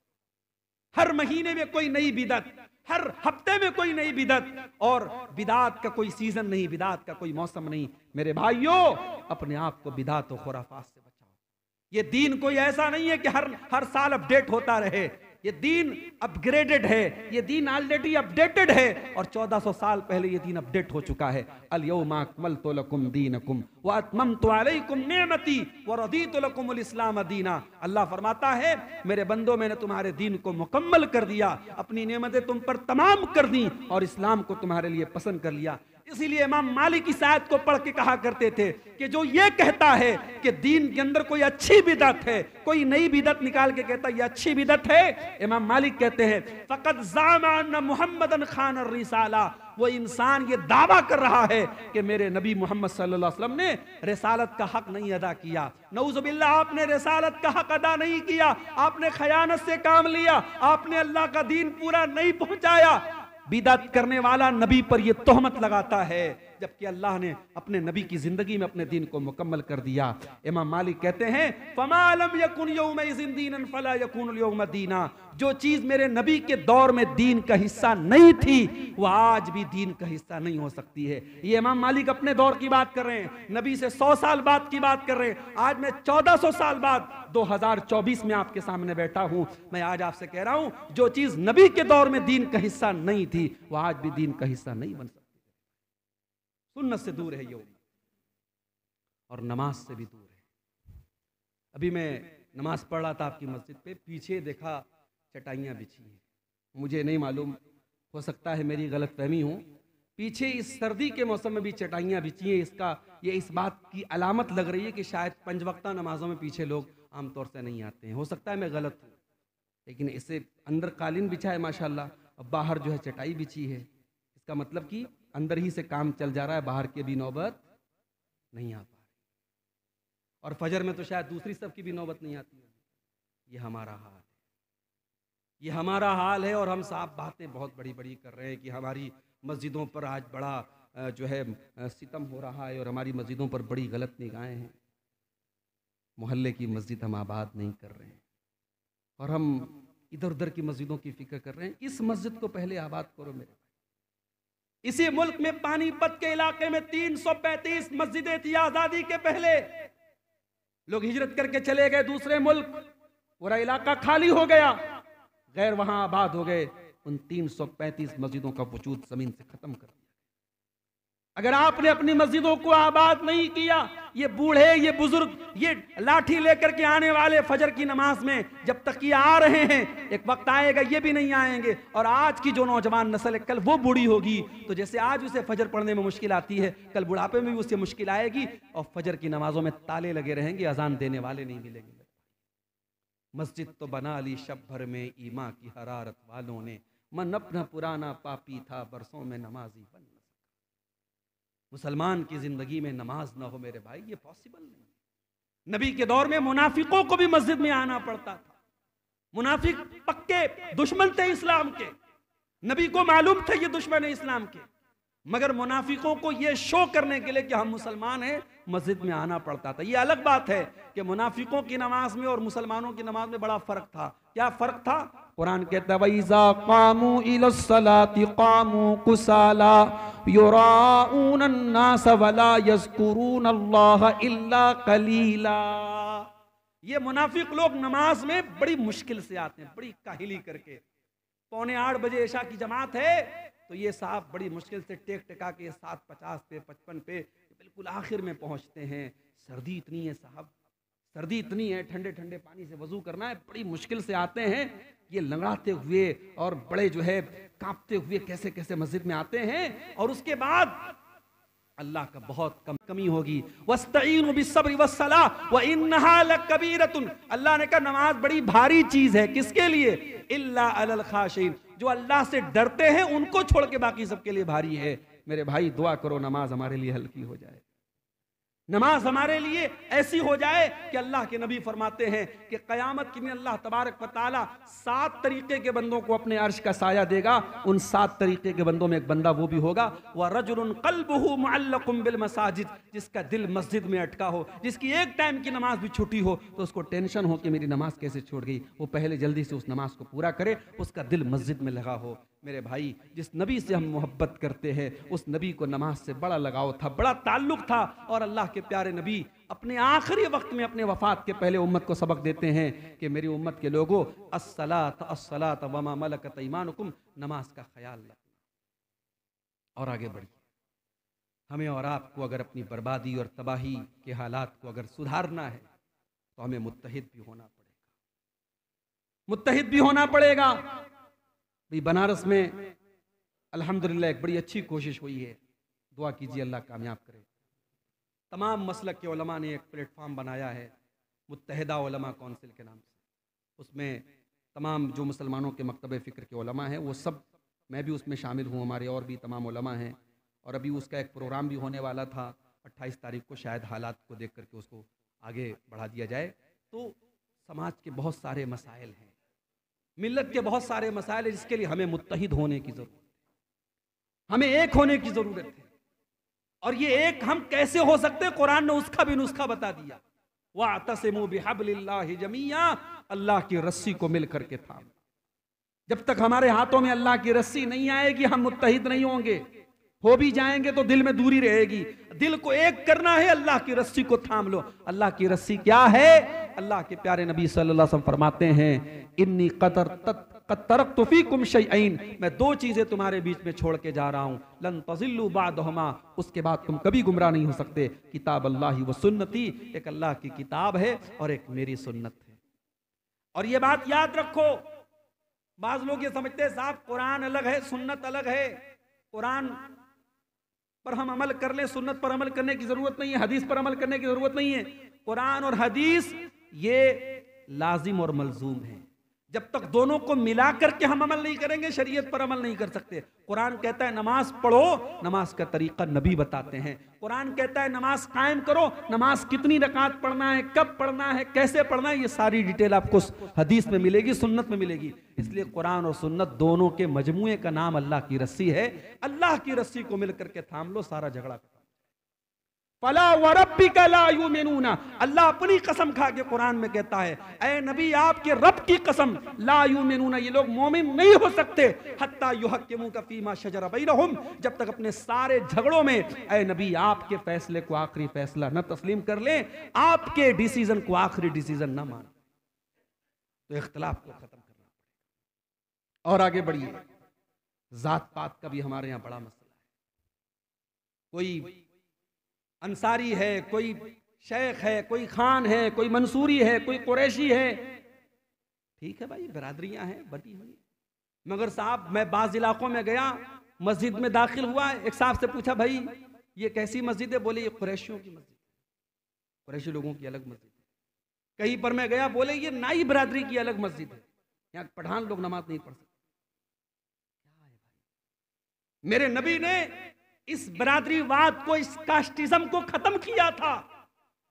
हर महीने में कोई नई बिदत हर हफ्ते में कोई नई बिदत और बिदात का कोई सीजन नहीं बिदात का कोई मौसम नहीं मेरे भाइयों अपने आप को बिदात और खुराफात से ये दीन कोई ऐसा नहीं है कि हर हर साल अपडेट होता रहे ये दीन अपग्रेडेड है ये दीन ऑलरेडी अपडेटेड है और 1400 साल पहले ये दीन अपडेट हो चुका है अलयौमा अकमल तो लकुम दीनकुम व अतमम अलैकुम नेमती व रदीतु लकुम इस्लाम दीना अल्लाह फरमाता है मेरे बंदो मैंने तुम्हारे दीन को मुकम्मल कर दिया अपनी नेमतें तुम पर तमाम कर दी और इस्लाम को तुम्हारे लिए पसंद कर लिया इसीलिए इमाम मालिक की शायद को पढ़ के कहा करते थे कि जो ये कहता है कि दीन के अंदर कोई अच्छी बिदत है कोई नई बिदत निकाल के कहता है ये अच्छी बिदत है इमाम मालिक कहते हैं फ़कत जामान मोहम्मदन खान रिसाला वो इंसान ये दावा कर रहा है कि मेरे नबी मोहम्मद सल्लाम ने रसालत का हक नहीं अदा किया नौजबिल्ला आपने रसालत का हक अदा नहीं किया आपने खयानत से काम लिया आपने अल्लाह का दीन पूरा नहीं पहुंचाया बिदात करने वाला नबी पर यह तोहमत लगाता है जबकि अल्लाह ने अपने नबी की जिंदगी में अपने दिन को मुकम्मल कर दिया इमाम मालिक कहते हैं फमालम दीना जो चीज मेरे नबी के दौर में दीन का हिस्सा नहीं थी वो आज भी दीन का हिस्सा नहीं हो सकती है ये इमाम मालिक अपने दौर की बात कर रहे हैं नबी से सौ साल बाद की बात कर रहे हैं आज मैं चौदह सौ साल बाद 2024 में आपके सामने बैठा हूं मैं आज आपसे कह रहा हूं जो चीज नबी के दौर में दीन का हिस्सा नहीं थी वो आज भी दीन का हिस्सा नहीं बन सकती सुन्नत से दूर है ये उम्मत और नमाज से भी दूर है अभी मैं नमाज पढ़ रहा था आपकी मस्जिद पे पीछे देखा चटाइयाँ बिछी हैं मुझे नहीं मालूम हो सकता है मेरी गलत फहमी हो पीछे इस सर्दी के मौसम में भी चटाइयाँ बिछी हैं इसका ये इस बात की अलामत लग रही है कि शायद पंचवक्ता नमाजों में पीछे लोग आमतौर से नहीं आते हैं हो सकता है मैं गलत हूँ लेकिन इसे अंदर कालीन बिछा है माशाल्लाह और बाहर जो है चटाई बिछी है इसका मतलब कि अंदर ही से काम चल जा रहा है बाहर की भी नौबत नहीं आ पा रही और फजर में तो शायद दूसरी सब की भी नौबत नहीं आती है ये हमारा हाल है ये हमारा हाल है और हम साफ बातें बहुत बड़ी बड़ी कर रहे हैं कि हमारी मस्जिदों पर आज बड़ा जो है सितम हो रहा है और हमारी मस्जिदों पर बड़ी गलत निगाहें हैं मोहल्ले की मस्जिद हम आबाद नहीं कर रहे हैं और हम इधर उधर की मस्जिदों की फिक्र कर रहे हैं इस मस्जिद को पहले आबाद करो मेरे इसी मुल्क में पानीपत के इलाके में 335 मस्जिदें थी आजादी के पहले लोग हिजरत करके चले गए दूसरे मुल्क पूरा इलाका खाली हो गया गैर वहां आबाद हो गए उन 335 मस्जिदों का वजूद जमीन से खत्म कर दिया अगर आपने अपनी मस्जिदों को आबाद नहीं किया ये बूढ़े ये बुजुर्ग ये लाठी लेकर के आने वाले फजर की नमाज में जब तक ये आ रहे हैं एक वक्त आएगा ये भी नहीं आएंगे और आज की जो नौजवान नस्ल है कल वो बूढ़ी होगी तो जैसे आज उसे फजर पढ़ने में मुश्किल आती है कल बुढ़ापे में भी उसे मुश्किल आएगी और फजर की नमाजों में ताले लगे रहेंगे अजान देने वाले नहीं मिलेंगे मस्जिद तो बना ली शब भर में ईमा की हरारत वालों ने मन अपना पुराना पापी था बरसों में नमाजी बन मुसलमान की ज़िंदगी में नमाज ना हो मेरे भाई ये पॉसिबल नहीं नबी के दौर में मुनाफिकों को भी मस्जिद में आना पड़ता था मुनाफिक पक्के दुश्मन थे इस्लाम के नबी को मालूम थे ये दुश्मन है इस्लाम के मगर मुनाफिकों को यह शो करने के लिए कि हम मुसलमान हैं मस्जिद में आना पड़ता था यह अलग बात है कि मुनाफिकों की नमाज में और मुसलमानों की नमाज में बड़ा फर्क था क्या फर्क था कुरान कहता वैजा कलीला ये मुनाफिक लोग नमाज में बड़ी मुश्किल से आते हैं बड़ी काहिली करके पौने आठ बजे ऐशा की जमात है तो ये साहब बड़ी मुश्किल से टेक टिका के सात पचास पे पचपन पे बिल्कुल आखिर में पहुँचते हैं सर्दी इतनी है साहब सर्दी इतनी है ठंडे ठंडे पानी से वजू करना है बड़ी मुश्किल से आते हैं ये लंगड़ाते हुए और बड़े जो है कांपते हुए कैसे कैसे मस्जिद में आते हैं और उसके बाद अल्लाह का बहुत कम कमी होगी अल्लाह ने कहा नमाज बड़ी भारी चीज है किसके लिए इल्ला अलल खाशीन जो अल्लाह से डरते हैं उनको छोड़ के बाकी सबके लिए भारी है मेरे भाई दुआ करो नमाज हमारे लिए हल्की हो जाए नमाज हमारे लिए ऐसी हो जाए कि अल्लाह के नबी फरमाते हैं कि कयामत के लिए अल्लाह तबारक पताला सात तरीके के बंदों को अपने अर्श का साया देगा उन सात तरीके के बंदों में एक बंदा वो भी होगा वह रजुल बिल मसाजिद जिसका दिल मस्जिद में अटका हो जिसकी एक टाइम की नमाज भी छुट्टी हो तो उसको टेंशन हो कि मेरी नमाज कैसे छूट गई वो पहले जल्दी से उस नमाज को पूरा करे उसका दिल मस्जिद में लगा हो मेरे भाई जिस नबी से हम मोहब्बत करते हैं उस नबी को नमाज से बड़ा लगाव था बड़ा ताल्लुक था और अल्लाह के प्यारे नबी अपने आखिरी वक्त में अपने वफात के पहले उम्मत को सबक देते हैं कि मेरी उम्मत के लोगों असलात असलात वमा मलकत ईमानुकुम नमाज का ख्याल रखना और आगे बढ़िए हमें और आपको अगर अपनी बर्बादी और तबाही के हालात को अगर सुधारना है तो हमें मुतहद भी होना पड़ेगा मुतहद भी होना पड़ेगा भाई बनारस में अल्हम्दुलिल्लाह एक बड़ी अच्छी कोशिश हुई है दुआ कीजिए अल्लाह कामयाब करे तमाम मसलक के उलमा ने एक प्लेटफॉर्म बनाया है मुतहदा कौंसिल के नाम से उसमें तमाम जो मुसलमानों के मकतब फ़िक्र के उलमा हैं वो सब मैं भी उसमें शामिल हूँ हमारे और भी तमाम उलमा हैं और अभी उसका एक प्रोग्राम भी होने वाला था अट्ठाईस तारीख को शायद हालात को देख करके उसको आगे बढ़ा दिया जाए तो समाज के बहुत सारे मसाइल हैं मिलत के बहुत सारे मसाइल है जिसके लिए हमें मुतहिद होने की ज़रूरत है हमें एक होने की ज़रूरत है और ये एक हम कैसे हो सकते हैं कुरान ने उसका भी नुस्खा बता दिया वह तसमु बिहबल्ला जमिया अल्लाह की रस्सी को मिल करके थाम जब तक हमारे हाथों में अल्लाह की रस्सी नहीं आएगी हम मुतहिद नहीं होंगे हो भी जाएंगे तो दिल में दूरी रहेगी दिल को एक करना है अल्लाह की रस्सी को थाम लो अल्लाह की रस्सी क्या है अल्लाह के प्यारे नबी सल्लल्लाहु अलैहि वसल्लम फरमाते हैं इन्नी कतर तरक तुफी कुम मैं दो चीजें तुम्हारे बीच में छोड़ के जा रहा हूँ लन तजिल्लू बादमा उसके बाद तुम कभी गुमराह नहीं हो सकते किताब अल्लाह ही व सुन्नति एक अल्लाह की किताब है और एक मेरी सुन्नत है और ये बात याद रखो बाज लोग ये समझते हैं साहब कुरान अलग है सुन्नत अलग है कुरान पर हम अमल कर ले सुन्नत पर अमल करने की जरूरत नहीं है हदीस पर अमल करने की जरूरत नहीं है कुरान और हदीस ये लाजिम और मलजूम है जब तक दोनों को मिला करके हम अमल नहीं करेंगे शरीयत पर अमल नहीं कर सकते कुरान कहता है नमाज पढ़ो नमाज का तरीका नबी बताते हैं कुरान कहता है नमाज कायम करो नमाज कितनी रकात पढ़ना है कब पढ़ना है कैसे पढ़ना है ये सारी डिटेल आपको हदीस में मिलेगी सुन्नत में मिलेगी इसलिए कुरान और सुन्नत दोनों के मजमुए का नाम अल्लाह की रस्सी है अल्लाह की रस्सी को मिल करके थाम लो सारा झगड़ा फला वरबी का लायू मेनूना अल्लाह अपनी कसम खा के कुरान में कहता है अय नबी आपके रब की कसम ला यू मेनूना ये लोग मोमिन नहीं हो सकते हत्ता युहक के मुँह का फीमा शजरा बई रहम जब तक अपने सारे झगड़ों में अय नबी आपके फैसले को आखिरी फैसला न तस्लीम कर ले आपके डिसीजन को आखिरी डिसीजन न मान तो इख्तलाफ को खत्म करना और आगे बढ़िए जात पात का भी हमारे यहां बड़ा मसला है कोई अंसारी है कोई शेख है कोई खान है कोई मंसूरी है कोई कुरैशी है ठीक है भाई बरादरियां हैं बड़ी हुई मगर साहब मैं बाज़ इलाकों में गया मस्जिद में दाखिल हुआ एक साहब से पूछा भाई ये कैसी मस्जिद है बोले ये कुरैशियों की मस्जिद है कुरैशी लोगों की अलग मस्जिद है कहीं पर मैं गया बोले ये नाई बरादरी की अलग मस्जिद है यहाँ पठान लोग नमाज नहीं पढ़ सकते मेरे नबी ने इस बरादरीवाद को इस कास्टिज्म को खत्म किया था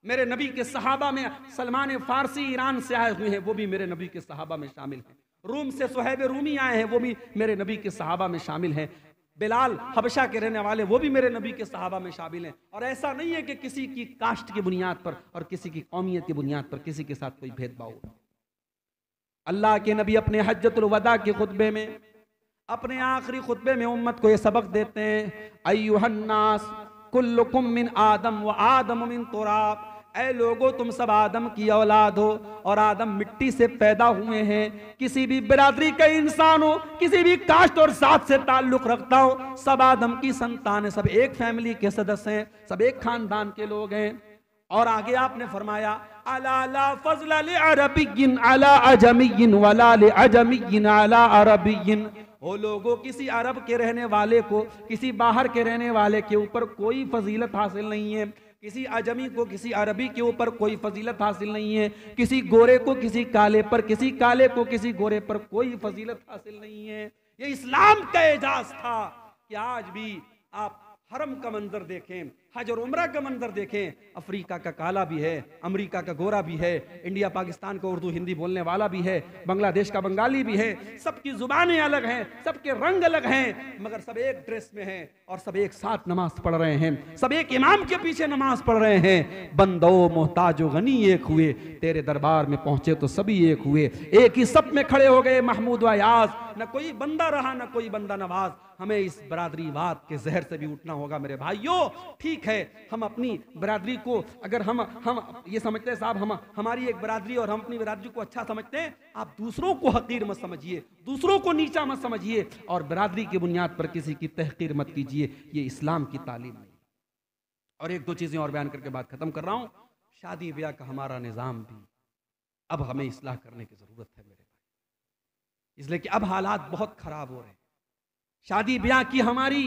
मेरे नबी के सहाबा में सलमान फारसी ईरान से आए हुए हैं वो भी मेरे नबी के सहाबा में शामिल हैं रूम से सुहैब रूमी आए हैं वो भी मेरे नबी के सहाबा में शामिल हैं बिलाल हबशा के रहने वाले वो भी मेरे नबी के सहाबा में शामिल हैं और ऐसा नहीं है कि किसी की कास्ट की बुनियाद पर और किसी की कौमियत की बुनियाद पर किसी के साथ कोई भेदभाव हो अल्लाह के नबी अपने हजतुलवदा के खुतबे में अपने आखिरी खुतबे में उम्मत को ये सबक देते हैं अयुहन्नास कुल्लुकुम मिन आदम व आदम मिन तुराब ऐ लोगो तुम सब आदम की औलाद हो और आदम मिट्टी से पैदा हुए हैं किसी भी बिरादरी के इंसान हो किसी भी कास्ट और जात से ताल्लुक रखता हो सब आदम की संतान है सब एक फैमिली के सदस्य हैं सब एक खानदान के लोग हैं और आगे आपने फरमाया अला फजला अरबी अला अजमी वला अजमी अला अरबी वो लोगों किसी अरब के रहने वाले को किसी बाहर के रहने वाले के ऊपर कोई फजीलत हासिल नहीं है किसी अजमी को किसी अरबी के ऊपर कोई फजीलत हासिल नहीं है किसी गोरे को किसी काले पर किसी काले को किसी गोरे पर कोई फजीलत हासिल नहीं है ये इस्लाम का एजाज था कि आज भी आप हरम का मंजर देखें हज और उमरा का मंजर देखें अफ्रीका का काला भी है अमेरिका का गोरा भी है इंडिया पाकिस्तान का उर्दू हिंदी बोलने वाला भी है बांग्लादेश का बंगाली भी है सबकी जुबानें अलग हैं सबके रंग अलग हैं मगर सब एक ड्रेस में हैं और सब एक साथ नमाज पढ़ रहे हैं सब एक इमाम के पीछे नमाज पढ़ रहे हैं बंदो मोहताजो गनी एक हुए तेरे दरबार में पहुंचे तो सभी एक हुए एक ही सब में खड़े हो गए महमूद वयाज न कोई बंदा रहा न कोई बंदा नवाज हमें इस बरादरीवाद के जहर से भी उठना होगा मेरे भाइयों ठीक है हम अपनी बरादरी को अगर हम हम ये समझते हैं साहब हम हमारी एक बरादरी और हम अपनी बरादरी को अच्छा समझते हैं आप दूसरों को हकीर मत समझिए दूसरों को नीचा मत समझिए और बरादरी की बुनियाद पर किसी की तहकीर मत कीजिए ये इस्लाम की तालीम नहीं और एक दो चीज़ें और बयान करके बात ख़त्म कर रहा हूँ शादी ब्याह का हमारा निज़ाम भी अब हमें इसलाह करने की ज़रूरत है मेरे भाई इसलिए कि अब हालात बहुत ख़राब हो रहे हैं शादी ब्याह की हमारी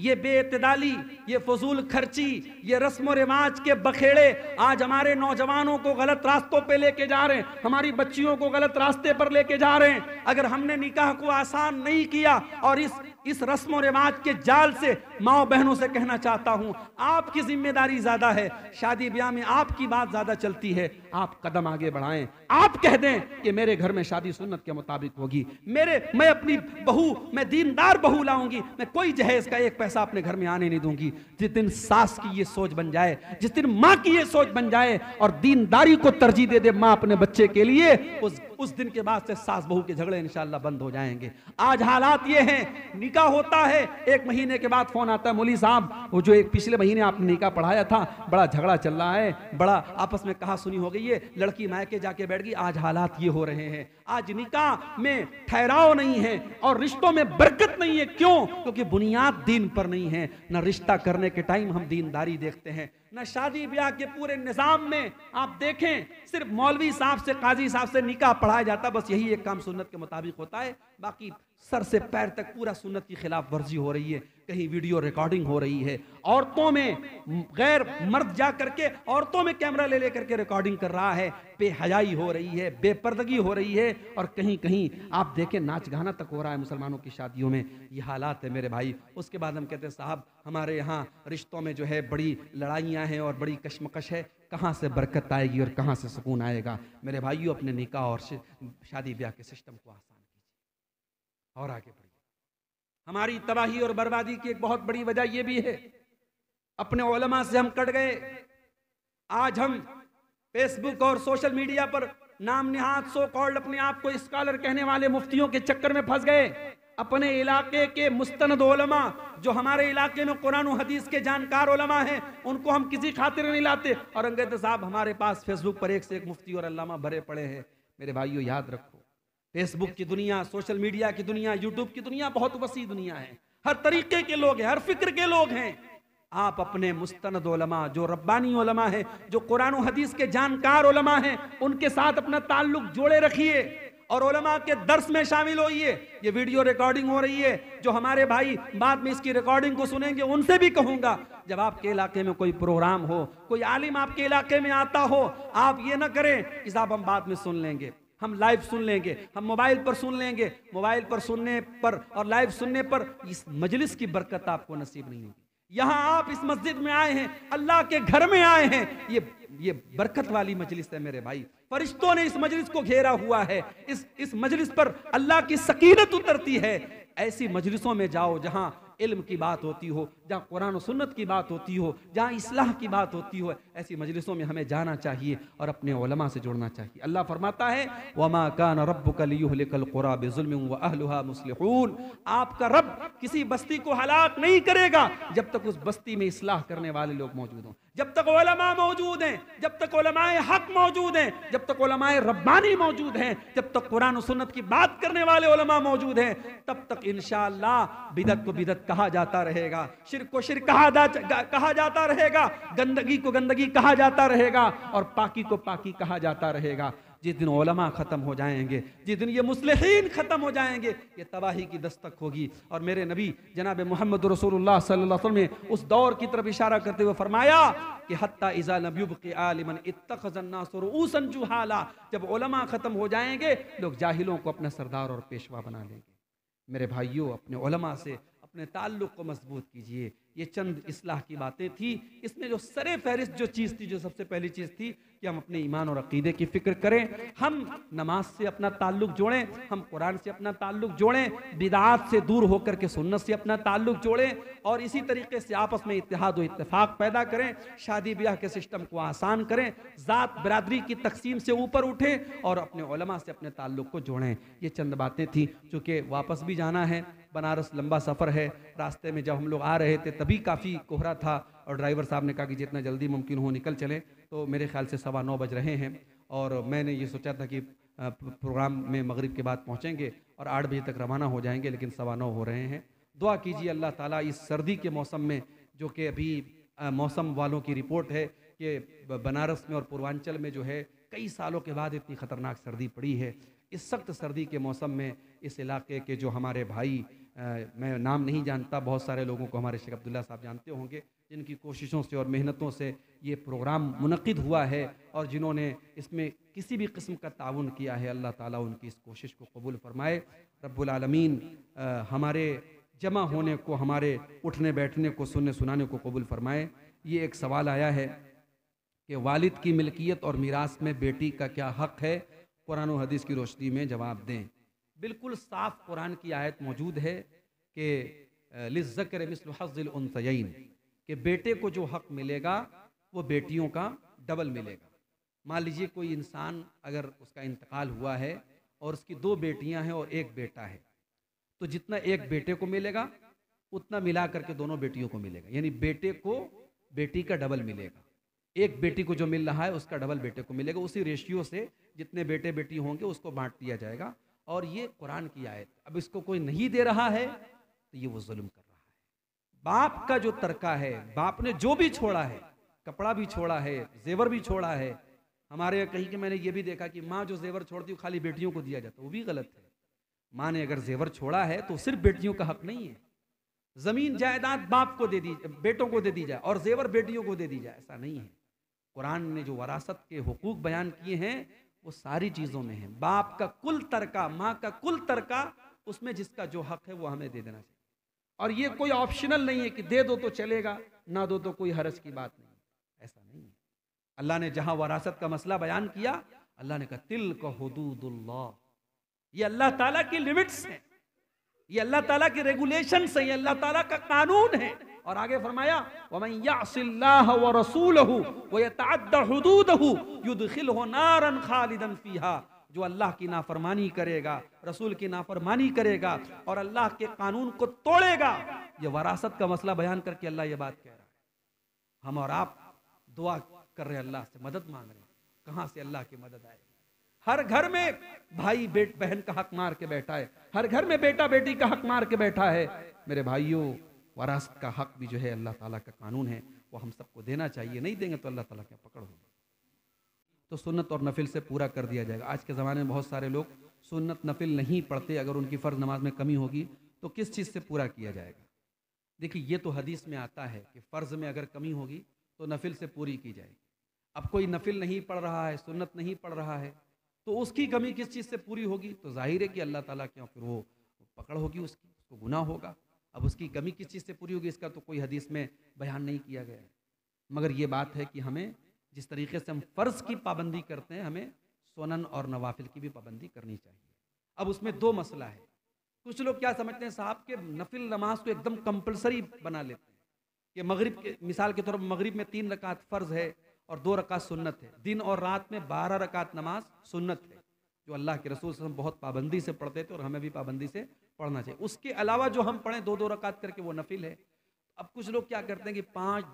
ये बेतदाली ये फजूल खर्ची ये रस्म रिवाज के बखेड़े आज हमारे नौजवानों को गलत रास्तों पे लेके जा रहे हैं हमारी बच्चियों को गलत रास्ते पर लेके जा रहे हैं अगर हमने निकाह को आसान नहीं किया और इस इस रस्म रिवाज के जाल से माओ बहनों से कहना चाहता हूँ आपकी जिम्मेदारी ज्यादा है शादी ब्याह में आपकी बात ज्यादा चलती है आप कदम आगे बढ़ाएं आप कह दें कि मेरे घर में शादी सुन्नत के मुताबिक होगी मेरे मैं अपनी बहू मैं दीनदार बहू लाऊंगी मैं कोई जहेज का एक पैसा पैसा अपने घर में आने नहीं दूंगी जिस दिन सास की ये सोच बन जाए जिस दिन माँ की ये सोच बन जाए और दीनदारी को तरजीह दे दे माँ अपने बच्चे के लिए उस उस दिन के बाद से सास बहू के झगड़े इंशाला बंद हो जाएंगे आज हालात ये हैं निका होता है एक महीने के बाद फोन आता है मोली साहब वो जो एक पिछले महीने आपने निका पढ़ाया था बड़ा झगड़ा चल रहा है बड़ा आपस में कहा सुनी हो गई है लड़की मायके जाके बैठ गई आज हालात ये हो रहे हैं आज निका में ठहराव नहीं है और रिश्तों में बरकत नहीं है क्यों क्योंकि बुनियाद दिन पर नहीं है ना रिश्ता करने के टाइम हम दीनदारी देखते हैं न शादी ब्याह के पूरे निज़ाम में आप देखें सिर्फ मौलवी साहब से काजी साहब से निकाह पढ़ाया जाता बस यही एक काम सुन्नत के मुताबिक होता है बाकी सर से पैर तक पूरा सुन्नत की खिलाफ वर्जी हो रही है कहीं वीडियो रिकॉर्डिंग हो रही है औरतों में गैर मर्द जा करके औरतों में कैमरा ले ले करके रिकॉर्डिंग कर रहा है बेहयाई हो रही है बेपर्दगी हो रही है और कहीं कहीं आप देखें नाच गाना तक हो रहा है मुसलमानों की शादियों में ये हालात है मेरे भाई उसके बाद हम कहते हैं साहब हमारे यहाँ रिश्तों में जो है बड़ी लड़ाइयाँ हैं और बड़ी कशमकश है कहाँ से बरकत आएगी और कहाँ से सुकून आएगा मेरे भाइयों अपने निकाह और शादी ब्याह के सिस्टम को आसान कीजिए और आगे हमारी तबाही और बर्बादी की एक बहुत बड़ी वजह यह भी है अपने ओलमा से हम कट गए आज हम फेसबुक और सोशल मीडिया पर नाम निहाद सो कॉल्ड अपने आप को स्कॉलर कहने वाले मुफ्तियों के चक्कर में फंस गए अपने इलाके के मुस्तनद ओलमा जो हमारे इलाके में कुरान हदीस के जानकार ओलमा हैं उनको हम किसी खातिर नहीं लाते और अंगद साहब हमारे पास फेसबुक पर एक से एक मुफ्ती और अलामा भरे पड़े हैं मेरे भाइयों याद रखो फेसबुक की दुनिया सोशल मीडिया की दुनिया यूट्यूब की दुनिया बहुत वसी दुनिया है हर तरीके के लोग हैं हर फिक्र के लोग हैं आप अपने मुस्तनद उलमा जो रब्बानी उलमा है जो कुरान हदीस के जानकार उलमा है उनके साथ अपना ताल्लुक जोड़े रखिए और उलमा के दर्स में शामिल होइए ये वीडियो रिकॉर्डिंग हो रही है जो हमारे भाई बाद में इसकी रिकॉर्डिंग को सुनेंगे उनसे भी कहूंगा जब आपके इलाके में कोई प्रोग्राम हो कोई आलिम आपके इलाके में आता हो आप ये ना करें इस साहब हम बाद में सुन लेंगे हम लाइव सुन लेंगे हम मोबाइल पर सुन लेंगे मोबाइल पर सुनने पर और लाइव सुनने पर इस मजलिस की बरकत आपको नसीब नहीं होगी यहाँ आप इस मस्जिद में आए हैं अल्लाह के घर में आए हैं ये ये बरकत वाली मजलिस है मेरे भाई फरिश्तों ने इस मजलिस को घेरा हुआ है इस इस मजलिस पर अल्लाह की सकीनत उतरती है ऐसी मजलिसों में जाओ जहाँ इल्म की बात होती हो जहाँ कुरान और सुन्नत की बात होती हो जहाँ इसलाह की बात होती हो ऐसी मजलिसों में हमें जाना चाहिए और अपने ओलमा से जुड़ना चाहिए अल्लाह फरमाता है वमा कान रब कल बेजुल्म व अहलहा मुसलहून आपका रब किसी बस्ती को हलाक नहीं करेगा जब तक उस बस्ती में इसलाह करने वाले लोग मौजूद हों जब तक ओलमा मौजूद हैं जब तक ओलमाए हक मौजूद हैं जब तक ओलमाए रब्बानी मौजूद हैं जब तक कुरान और सुन्नत की बात करने वाले ओलमा मौजूद हैं तब तक इनशाला बिदत को बिदत कहा जाता रहेगा शिर को शिर कहा, कहा जाता रहेगा गंदगी को गंदगी कहा जाता रहेगा और पाकी को पाकी कहा जाता रहेगा जिस दिन ओलमा ख़त्म हो जाएंगे जिस दिन ये मुसलहन ख़त्म हो जाएंगे ये तबाही की दस्तक होगी और मेरे नबी जनाब मोहम्मद रसूलुल्लाह सल्लल्लाहु अलैहि वसल्लम ने उस दौर की तरफ इशारा करते हुए फरमाया कि हत्ता इज़ा नबीब के आलिमन इतखन्नासूसन जुहाला जब ओलमा ख़त्म हो जाएंगे लोग जाहिलों को अपना सरदार और पेशवा बना लेंगे मेरे भाइयों अपने ओलमा से अपने ताल्लुक़ को मजबूत कीजिए ये चंद इसलाह की बातें थी इसमें जो सरे फहरिस्त जो चीज़ थी जो सबसे पहली चीज़ थी कि हम अपने ईमान और अकीदे की फ़िक्र करें हम नमाज से अपना ताल्लुक जोड़ें हम कुरान से अपना ताल्लुक जोड़ें बिदात से दूर होकर के सुन्नत से अपना ताल्लुक जोड़ें और इसी तरीके से आपस में इतिहाद व इतफाक़ पैदा करें शादी ब्याह के सिस्टम को आसान करें ज़ात बरदरी की तकसीम से ऊपर उठें और अपने से अपने ताल्लुक को जोड़ें ये चंद बातें थी चूँकि वापस भी जाना है बनारस लंबा सफ़र है रास्ते में जब हम लोग आ रहे थे तभी काफ़ी कोहरा था और ड्राइवर साहब ने कहा कि जितना जल्दी मुमकिन हो निकल चलें तो मेरे ख्याल से सवा नौ बज रहे हैं और मैंने ये सोचा था कि प्रोग्राम में मगरिब के बाद पहुँचेंगे और आठ बजे तक रवाना हो जाएंगे लेकिन सवा नौ हो रहे हैं दुआ कीजिए अल्लाह ताला इस सर्दी के मौसम में जो कि अभी मौसम वालों की रिपोर्ट है कि बनारस में और पूर्वांचल में जो है कई सालों के बाद इतनी ख़तरनाक सर्दी पड़ी है इस सख्त सर्दी के मौसम में इस इलाके के जो हमारे भाई मैं नाम नहीं जानता बहुत सारे लोगों को हमारे शेख अब्दुल्ला साहब जानते होंगे जिनकी कोशिशों से और मेहनतों से ये प्रोग्राम मुनद हुआ है और जिन्होंने इसमें किसी भी किस्म का ताउन किया है अल्लाह ताला उनकी इस कोशिश को कबूल फ़रमाए रबालमीन हमारे जमा होने को हमारे उठने बैठने को सुनने सुनाने को कबूल फ़रमाए ये एक सवाल आया है कि वालिद की मिलकियत और मीरास में बेटी का क्या हक़ है कुरान हदीस की रोशनी में जवाब दें बिल्कुल साफ कुरान की आयत मौजूद है कि लिजकर मिसल हज़िलसैन कि बेटे को जो हक मिलेगा वो बेटियों का डबल मिलेगा मान लीजिए कोई इंसान अगर उसका इंतकाल हुआ है और उसकी दो बेटियां हैं और एक बेटा है तो जितना एक बेटे को मिलेगा उतना मिला करके दोनों बेटियों को मिलेगा यानी बेटे को बेटी का डबल मिलेगा एक बेटी को जो मिल रहा है उसका डबल बेटे को मिलेगा उसी रेशियो से जितने बेटे बेटी होंगे उसको बांट दिया जाएगा और ये कुरान की आयत अब इसको कोई नहीं दे रहा है तो ये वो जुल्म कर रहा है बाप का जो तरका है बाप ने जो भी छोड़ा है कपड़ा भी छोड़ा है जेवर भी छोड़ा है हमारे कहीं के मैंने ये भी देखा कि माँ जो जेवर छोड़ती है खाली बेटियों को दिया जाता वो भी गलत है माँ ने अगर जेवर छोड़ा है तो सिर्फ बेटियों का हक नहीं है जमीन जायदाद बाप को दे दी बेटों को दे दी जाए और जेवर बेटियों को दे दी जाए ऐसा नहीं है कुरान ने जो वरासत के हकूक बयान किए हैं वो सारी चीज़ों में है बाप का कुल तरका माँ का कुल तरका उसमें जिसका जो हक है वो हमें दे देना चाहिए और ये कोई ऑप्शनल नहीं है कि दे दो तो चलेगा ना दो तो कोई हरस की बात नहीं ऐसा नहीं है अल्लाह ने जहां वरासत का मसला बयान किया अल्लाह ने कहा तिल का ये अल्लाह ताला की लिमिट्स हैं ये अल्लाह ताला की रेगुलेशन है ये अल्लाह ताला का कानून है और आगे फरमाया जो अल्लाह की नाफरमानी करेगा रसूल की नाफरमानी करेगा और अल्लाह के कानून को तोड़ेगा ये वरासत का मसला बयान करके अल्लाह ये बात कह रहा है हम और आप दुआ कर रहे अल्लाह से मदद मांग रहे कहाँ से अल्लाह की मदद आएगी हर घर में भाई बेट बहन का हक मार के बैठा है हर घर में बेटा बेटी का हक मार के बैठा है मेरे भाइयों वरासत का हक भी जो है अल्लाह ताला का कानून है वो हम सबको देना चाहिए नहीं देंगे तो अल्लाह ताला क्या पकड़ होगी तो सुन्नत और नफिल से पूरा कर दिया जाएगा आज के ज़माने में बहुत सारे लोग सुन्नत नफिल नहीं पढ़ते अगर उनकी फ़र्ज़ नमाज में कमी होगी तो किस चीज़ से पूरा किया जाएगा देखिए ये तो हदीस में आता है कि फ़र्ज़ में अगर कमी होगी तो नफिल से पूरी की जाएगी अब कोई नफिल नहीं पढ़ रहा है सुन्नत नहीं पढ़ रहा है तो उसकी कमी किस चीज़ से पूरी होगी तो जाहिर है कि अल्लाह ताला क्यों फिर वो पकड़ होगी उसकी उसको गुनाह होगा अब उसकी कमी किस चीज़ से पूरी होगी इसका तो कोई हदीस में बयान नहीं किया गया है मगर ये बात है कि हमें जिस तरीके से हम फ़र्ज़ की पाबंदी करते हैं हमें सोनन और नवाफिल की भी पाबंदी करनी चाहिए अब उसमें दो मसला है कुछ लोग क्या समझते हैं साहब के नफिल नमाज को एकदम कंपलसरी बना लेते हैं कि मग़रब के मिसाल के तौर पर मगरब में तीन रकात फ़र्ज़ है और दो रकात सुन्नत है दिन और रात में बारह रकात नमाज सुन्नत है जो अल्लाह के रसूल से हम बहुत पाबंदी से पढ़ते थे और हमें भी पाबंदी से पढ़ना चाहिए उसके अलावा जो हम पढ़ें दो दो रकात करके वो नफिल है अब कुछ लोग क्या करते हैं कि पाँच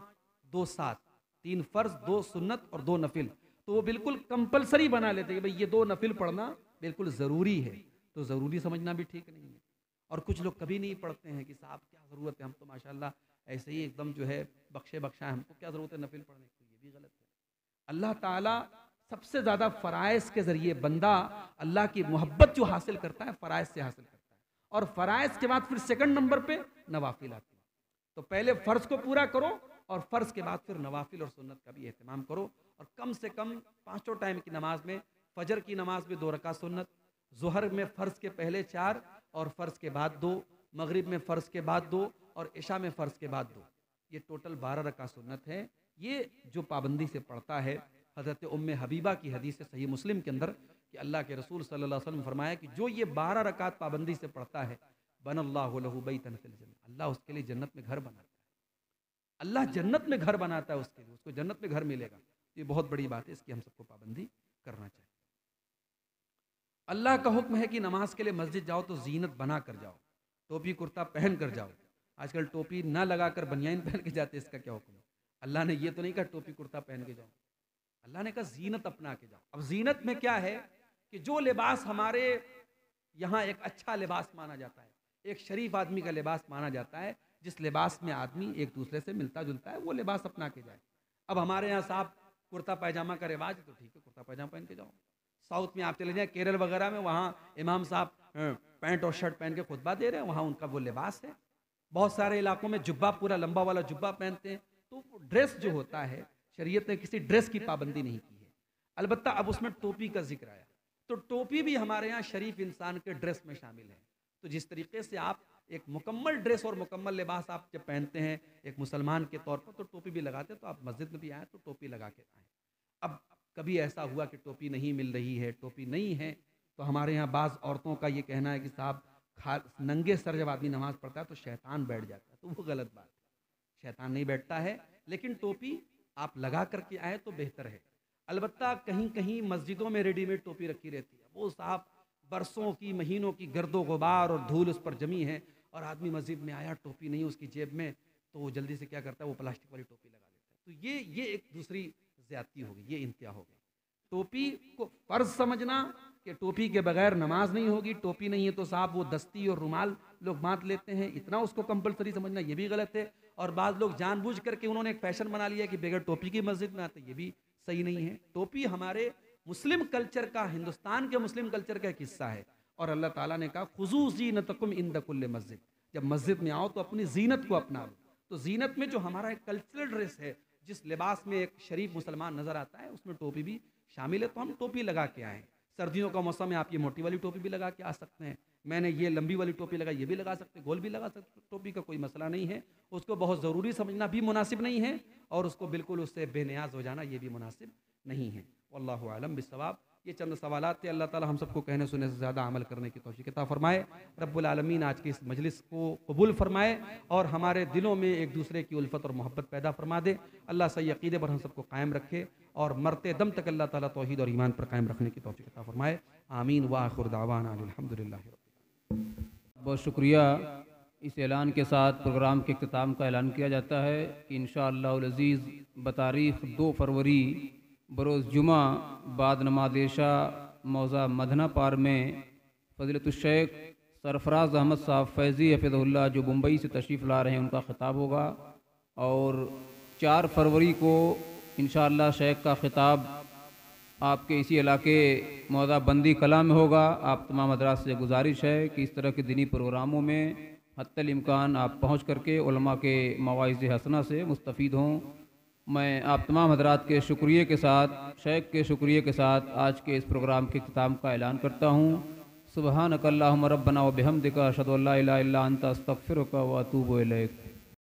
दो सात तीन फर्ज दो सुन्नत और दो नफिल तो वो बिल्कुल कंपलसरी बना लेते हैं कि भाई ये दो नफिल पढ़ना बिल्कुल ज़रूरी है तो ज़रूरी समझना भी ठीक नहीं है और कुछ लोग कभी नहीं पढ़ते हैं कि साहब क्या ज़रूरत है हम तो माशाला ऐसे ही एकदम जो है बख्शे बख्शा हमको क्या ज़रूरत है नफिल पढ़ने की ये भी गलत है अल्लाह ताला सबसे ज़्यादा फ़राइज़ के ज़रिए बंदा अल्लाह की मोहब्बत जो हासिल करता है फ़राइज़ से हासिल और फ़राइज़ के बाद फिर सेकंड नंबर पे नवाफिल आती है तो पहले फ़र्ज़ को पूरा करो और फ़र्ज़ के बाद फिर नवाफिल और सुन्नत का भी अहतमाम करो और कम से कम पाँचों टाइम की नमाज में फजर की नमाज में दो रका सुन्नत जहर में फ़र्ज़ के पहले चार और फ़र्ज़ के बाद दो मगरिब में फ़र्ज़ के बाद दो और ईशा में फ़र्ज़ के बाद दो ये टोटल बारह रका सुन्नत है ये जो पाबंदी से पड़ता है हज़रत उम हबीबा की हदीस सही मुस्लिम के अंदर कि अल्लाह के रसूल सल्लल्लाहु अलैहि वसल्लम फरमाया कि जो ये बारह रकात पाबंदी से पढ़ता है बन अल्लाह बई तनफिल अल्लाह उसके लिए जन्नत में घर बनाता है अल्लाह जन्नत में घर बनाता है उसके लिए उसको जन्नत में घर मिलेगा तो ये बहुत बड़ी बात है इसकी हम सबको पाबंदी करना चाहिए अल्लाह का हुक्म है कि नमाज के लिए मस्जिद जाओ तो जीनत बना कर जाओ टोपी कुर्ता पहन कर जाओ आजकल टोपी ना लगा कर बनियान पहन के जाते इसका क्या हुक्म है अल्लाह ने ये तो नहीं कहा टोपी कुर्ता पहन के जाओ अल्लाह ने कहा जीनत अपना के जाओ अब जीनत में क्या है कि जो लिबास हमारे यहाँ एक अच्छा लिबास माना जाता है एक शरीफ आदमी का लिबास माना जाता है जिस लिबास में आदमी एक दूसरे से मिलता जुलता है वो लिबास अपना के जाए अब हमारे यहाँ साहब कुर्ता पैजामा का रिवाज है तो ठीक है कुर्ता पैजामा पहन के जाओ साउथ में आप चले जाएं केरल वगैरह में वहाँ इमाम साहब पैंट और शर्ट पहन के खुतबा दे रहे हैं वहाँ उनका वो लिबास है बहुत सारे इलाकों में जुब्बा पूरा लंबा वाला जुब्बा पहनते हैं तो ड्रेस जो होता है शरीयत ने किसी ड्रेस की पाबंदी नहीं की है अलबत्त अब उसमें टोपी का जिक्र आया तो टोपी भी हमारे यहाँ शरीफ इंसान के ड्रेस में शामिल है तो जिस तरीके से आप एक मुकम्मल ड्रेस और मुकम्मल लिबास आप जब पहनते हैं एक मुसलमान के तौर पर तो टोपी भी लगाते हैं तो आप मस्जिद में भी आएँ तो टोपी लगा के आएँ अब कभी ऐसा हुआ कि टोपी नहीं मिल रही है टोपी नहीं है तो हमारे यहाँ बाज़ औरतों का ये कहना है कि साहब खा नंगे सर जब आदमी नमाज़ पढ़ता है तो शैतान बैठ जाता है तो वो गलत बात है शैतान नहीं बैठता है लेकिन टोपी आप लगा करके आए तो बेहतर है अलबत् कहीं कहीं मस्जिदों में रेडीमेड टोपी रखी रहती है वो साहब बरसों की महीनों की गर्दो गुबार और धूल उस पर जमी है और आदमी मस्जिद में आया टोपी नहीं उसकी जेब में तो वो जल्दी से क्या करता है वो प्लास्टिक वाली टोपी लगा लेता है तो ये ये एक दूसरी ज्यादती होगी ये इंतहा होगी टोपी को फ़र्ज समझना कि टोपी के बगैर नमाज नहीं होगी टोपी नहीं है तो साहब वो दस्ती और रुमाल लोग बांट लेते हैं इतना उसको कंपलसरी समझना ये भी गलत है और बाद लोग जानबूझ करके उन्होंने एक फैशन बना लिया कि बगैर टोपी की मस्जिद में आते ये भी सही नहीं है टोपी हमारे मुस्लिम कल्चर का हिंदुस्तान के मुस्लिम कल्चर का एक हिस्सा है और अल्लाह ताला ने कहा खुजू जीनत इंदकुल्ल मस्जिद जब मस्जिद में आओ तो अपनी जीनत को अपनाओ तो जीनत में जो हमारा एक कल्चरल ड्रेस है जिस लिबास में एक शरीफ मुसलमान नज़र आता है उसमें टोपी भी शामिल है तो हम टोपी लगा के आए सर्दियों का मौसम है आप ये मोटी वाली टोपी भी लगा के आ सकते हैं मैंने ये लंबी वाली टोपी लगाई ये भी लगा सकते गोल भी लगा सकते टोपी का कोई मसला नहीं है उसको बहुत ज़रूरी समझना भी मुनासिब नहीं है और उसको बिल्कुल उससे बेनियाज हो जाना ये भी मुनासिब नहीं है अल्लाह आलम बिसवाब ये चंद सवाल थे अल्लाह ताला हम सबको कहने सुनने से ज़्यादा अमल करने की तोशिकता फ़रमाए रब्बुलमीन आज की इस मजलिस को कबूल फ़रमाए और हमारे दिलों में एक दूसरे की उल्फत और मोहब्बत पैदा फरमा दे अल्लाह सही अकीदे पर हम सबको कायम रखे और मरते दम तक अल्लाह ताला तौहीद और ईमान पर कायम रखने की तोशिकता फ़रमाए आमीन वाखुर दावाना अलहमदिल्ला बहुत शुक्रिया इस ऐलान के साथ प्रोग्राम के अख्ताम का ऐलान किया जाता है कि इन शज़ीज़ बतारीख दो फरवरी बरोज़ जुमा बाद नमाजेशा मौज़ा मदना पार में फजलतुलशेख सरफराज अहमद साहब फैज़ी हफ़ल्ला जो मुंबई से तशरीफ़ ला रहे हैं उनका ख़िताब होगा और चार फरवरी को इन शेख का ख़िताब आपके इसी इलाके मौदा बंदी कला में होगा आप तमाम हजरात से गुजारिश है कि इस तरह के दिनी प्रोग्रामों में हतलमकान इम्कान आप पहुँच करके उलमा के मवाज हसना से मुस्तफ़ हों मैं आप तमाम हजरात के शुक्रिया के साथ शेख के शुक्रिया के साथ आज के इस प्रोग्राम के अख्ताम का ऐलान करता हूँ सुबह नकल्ला मरबना वबहमद का शदल्ला अंत अस्तफ़िर का वतूब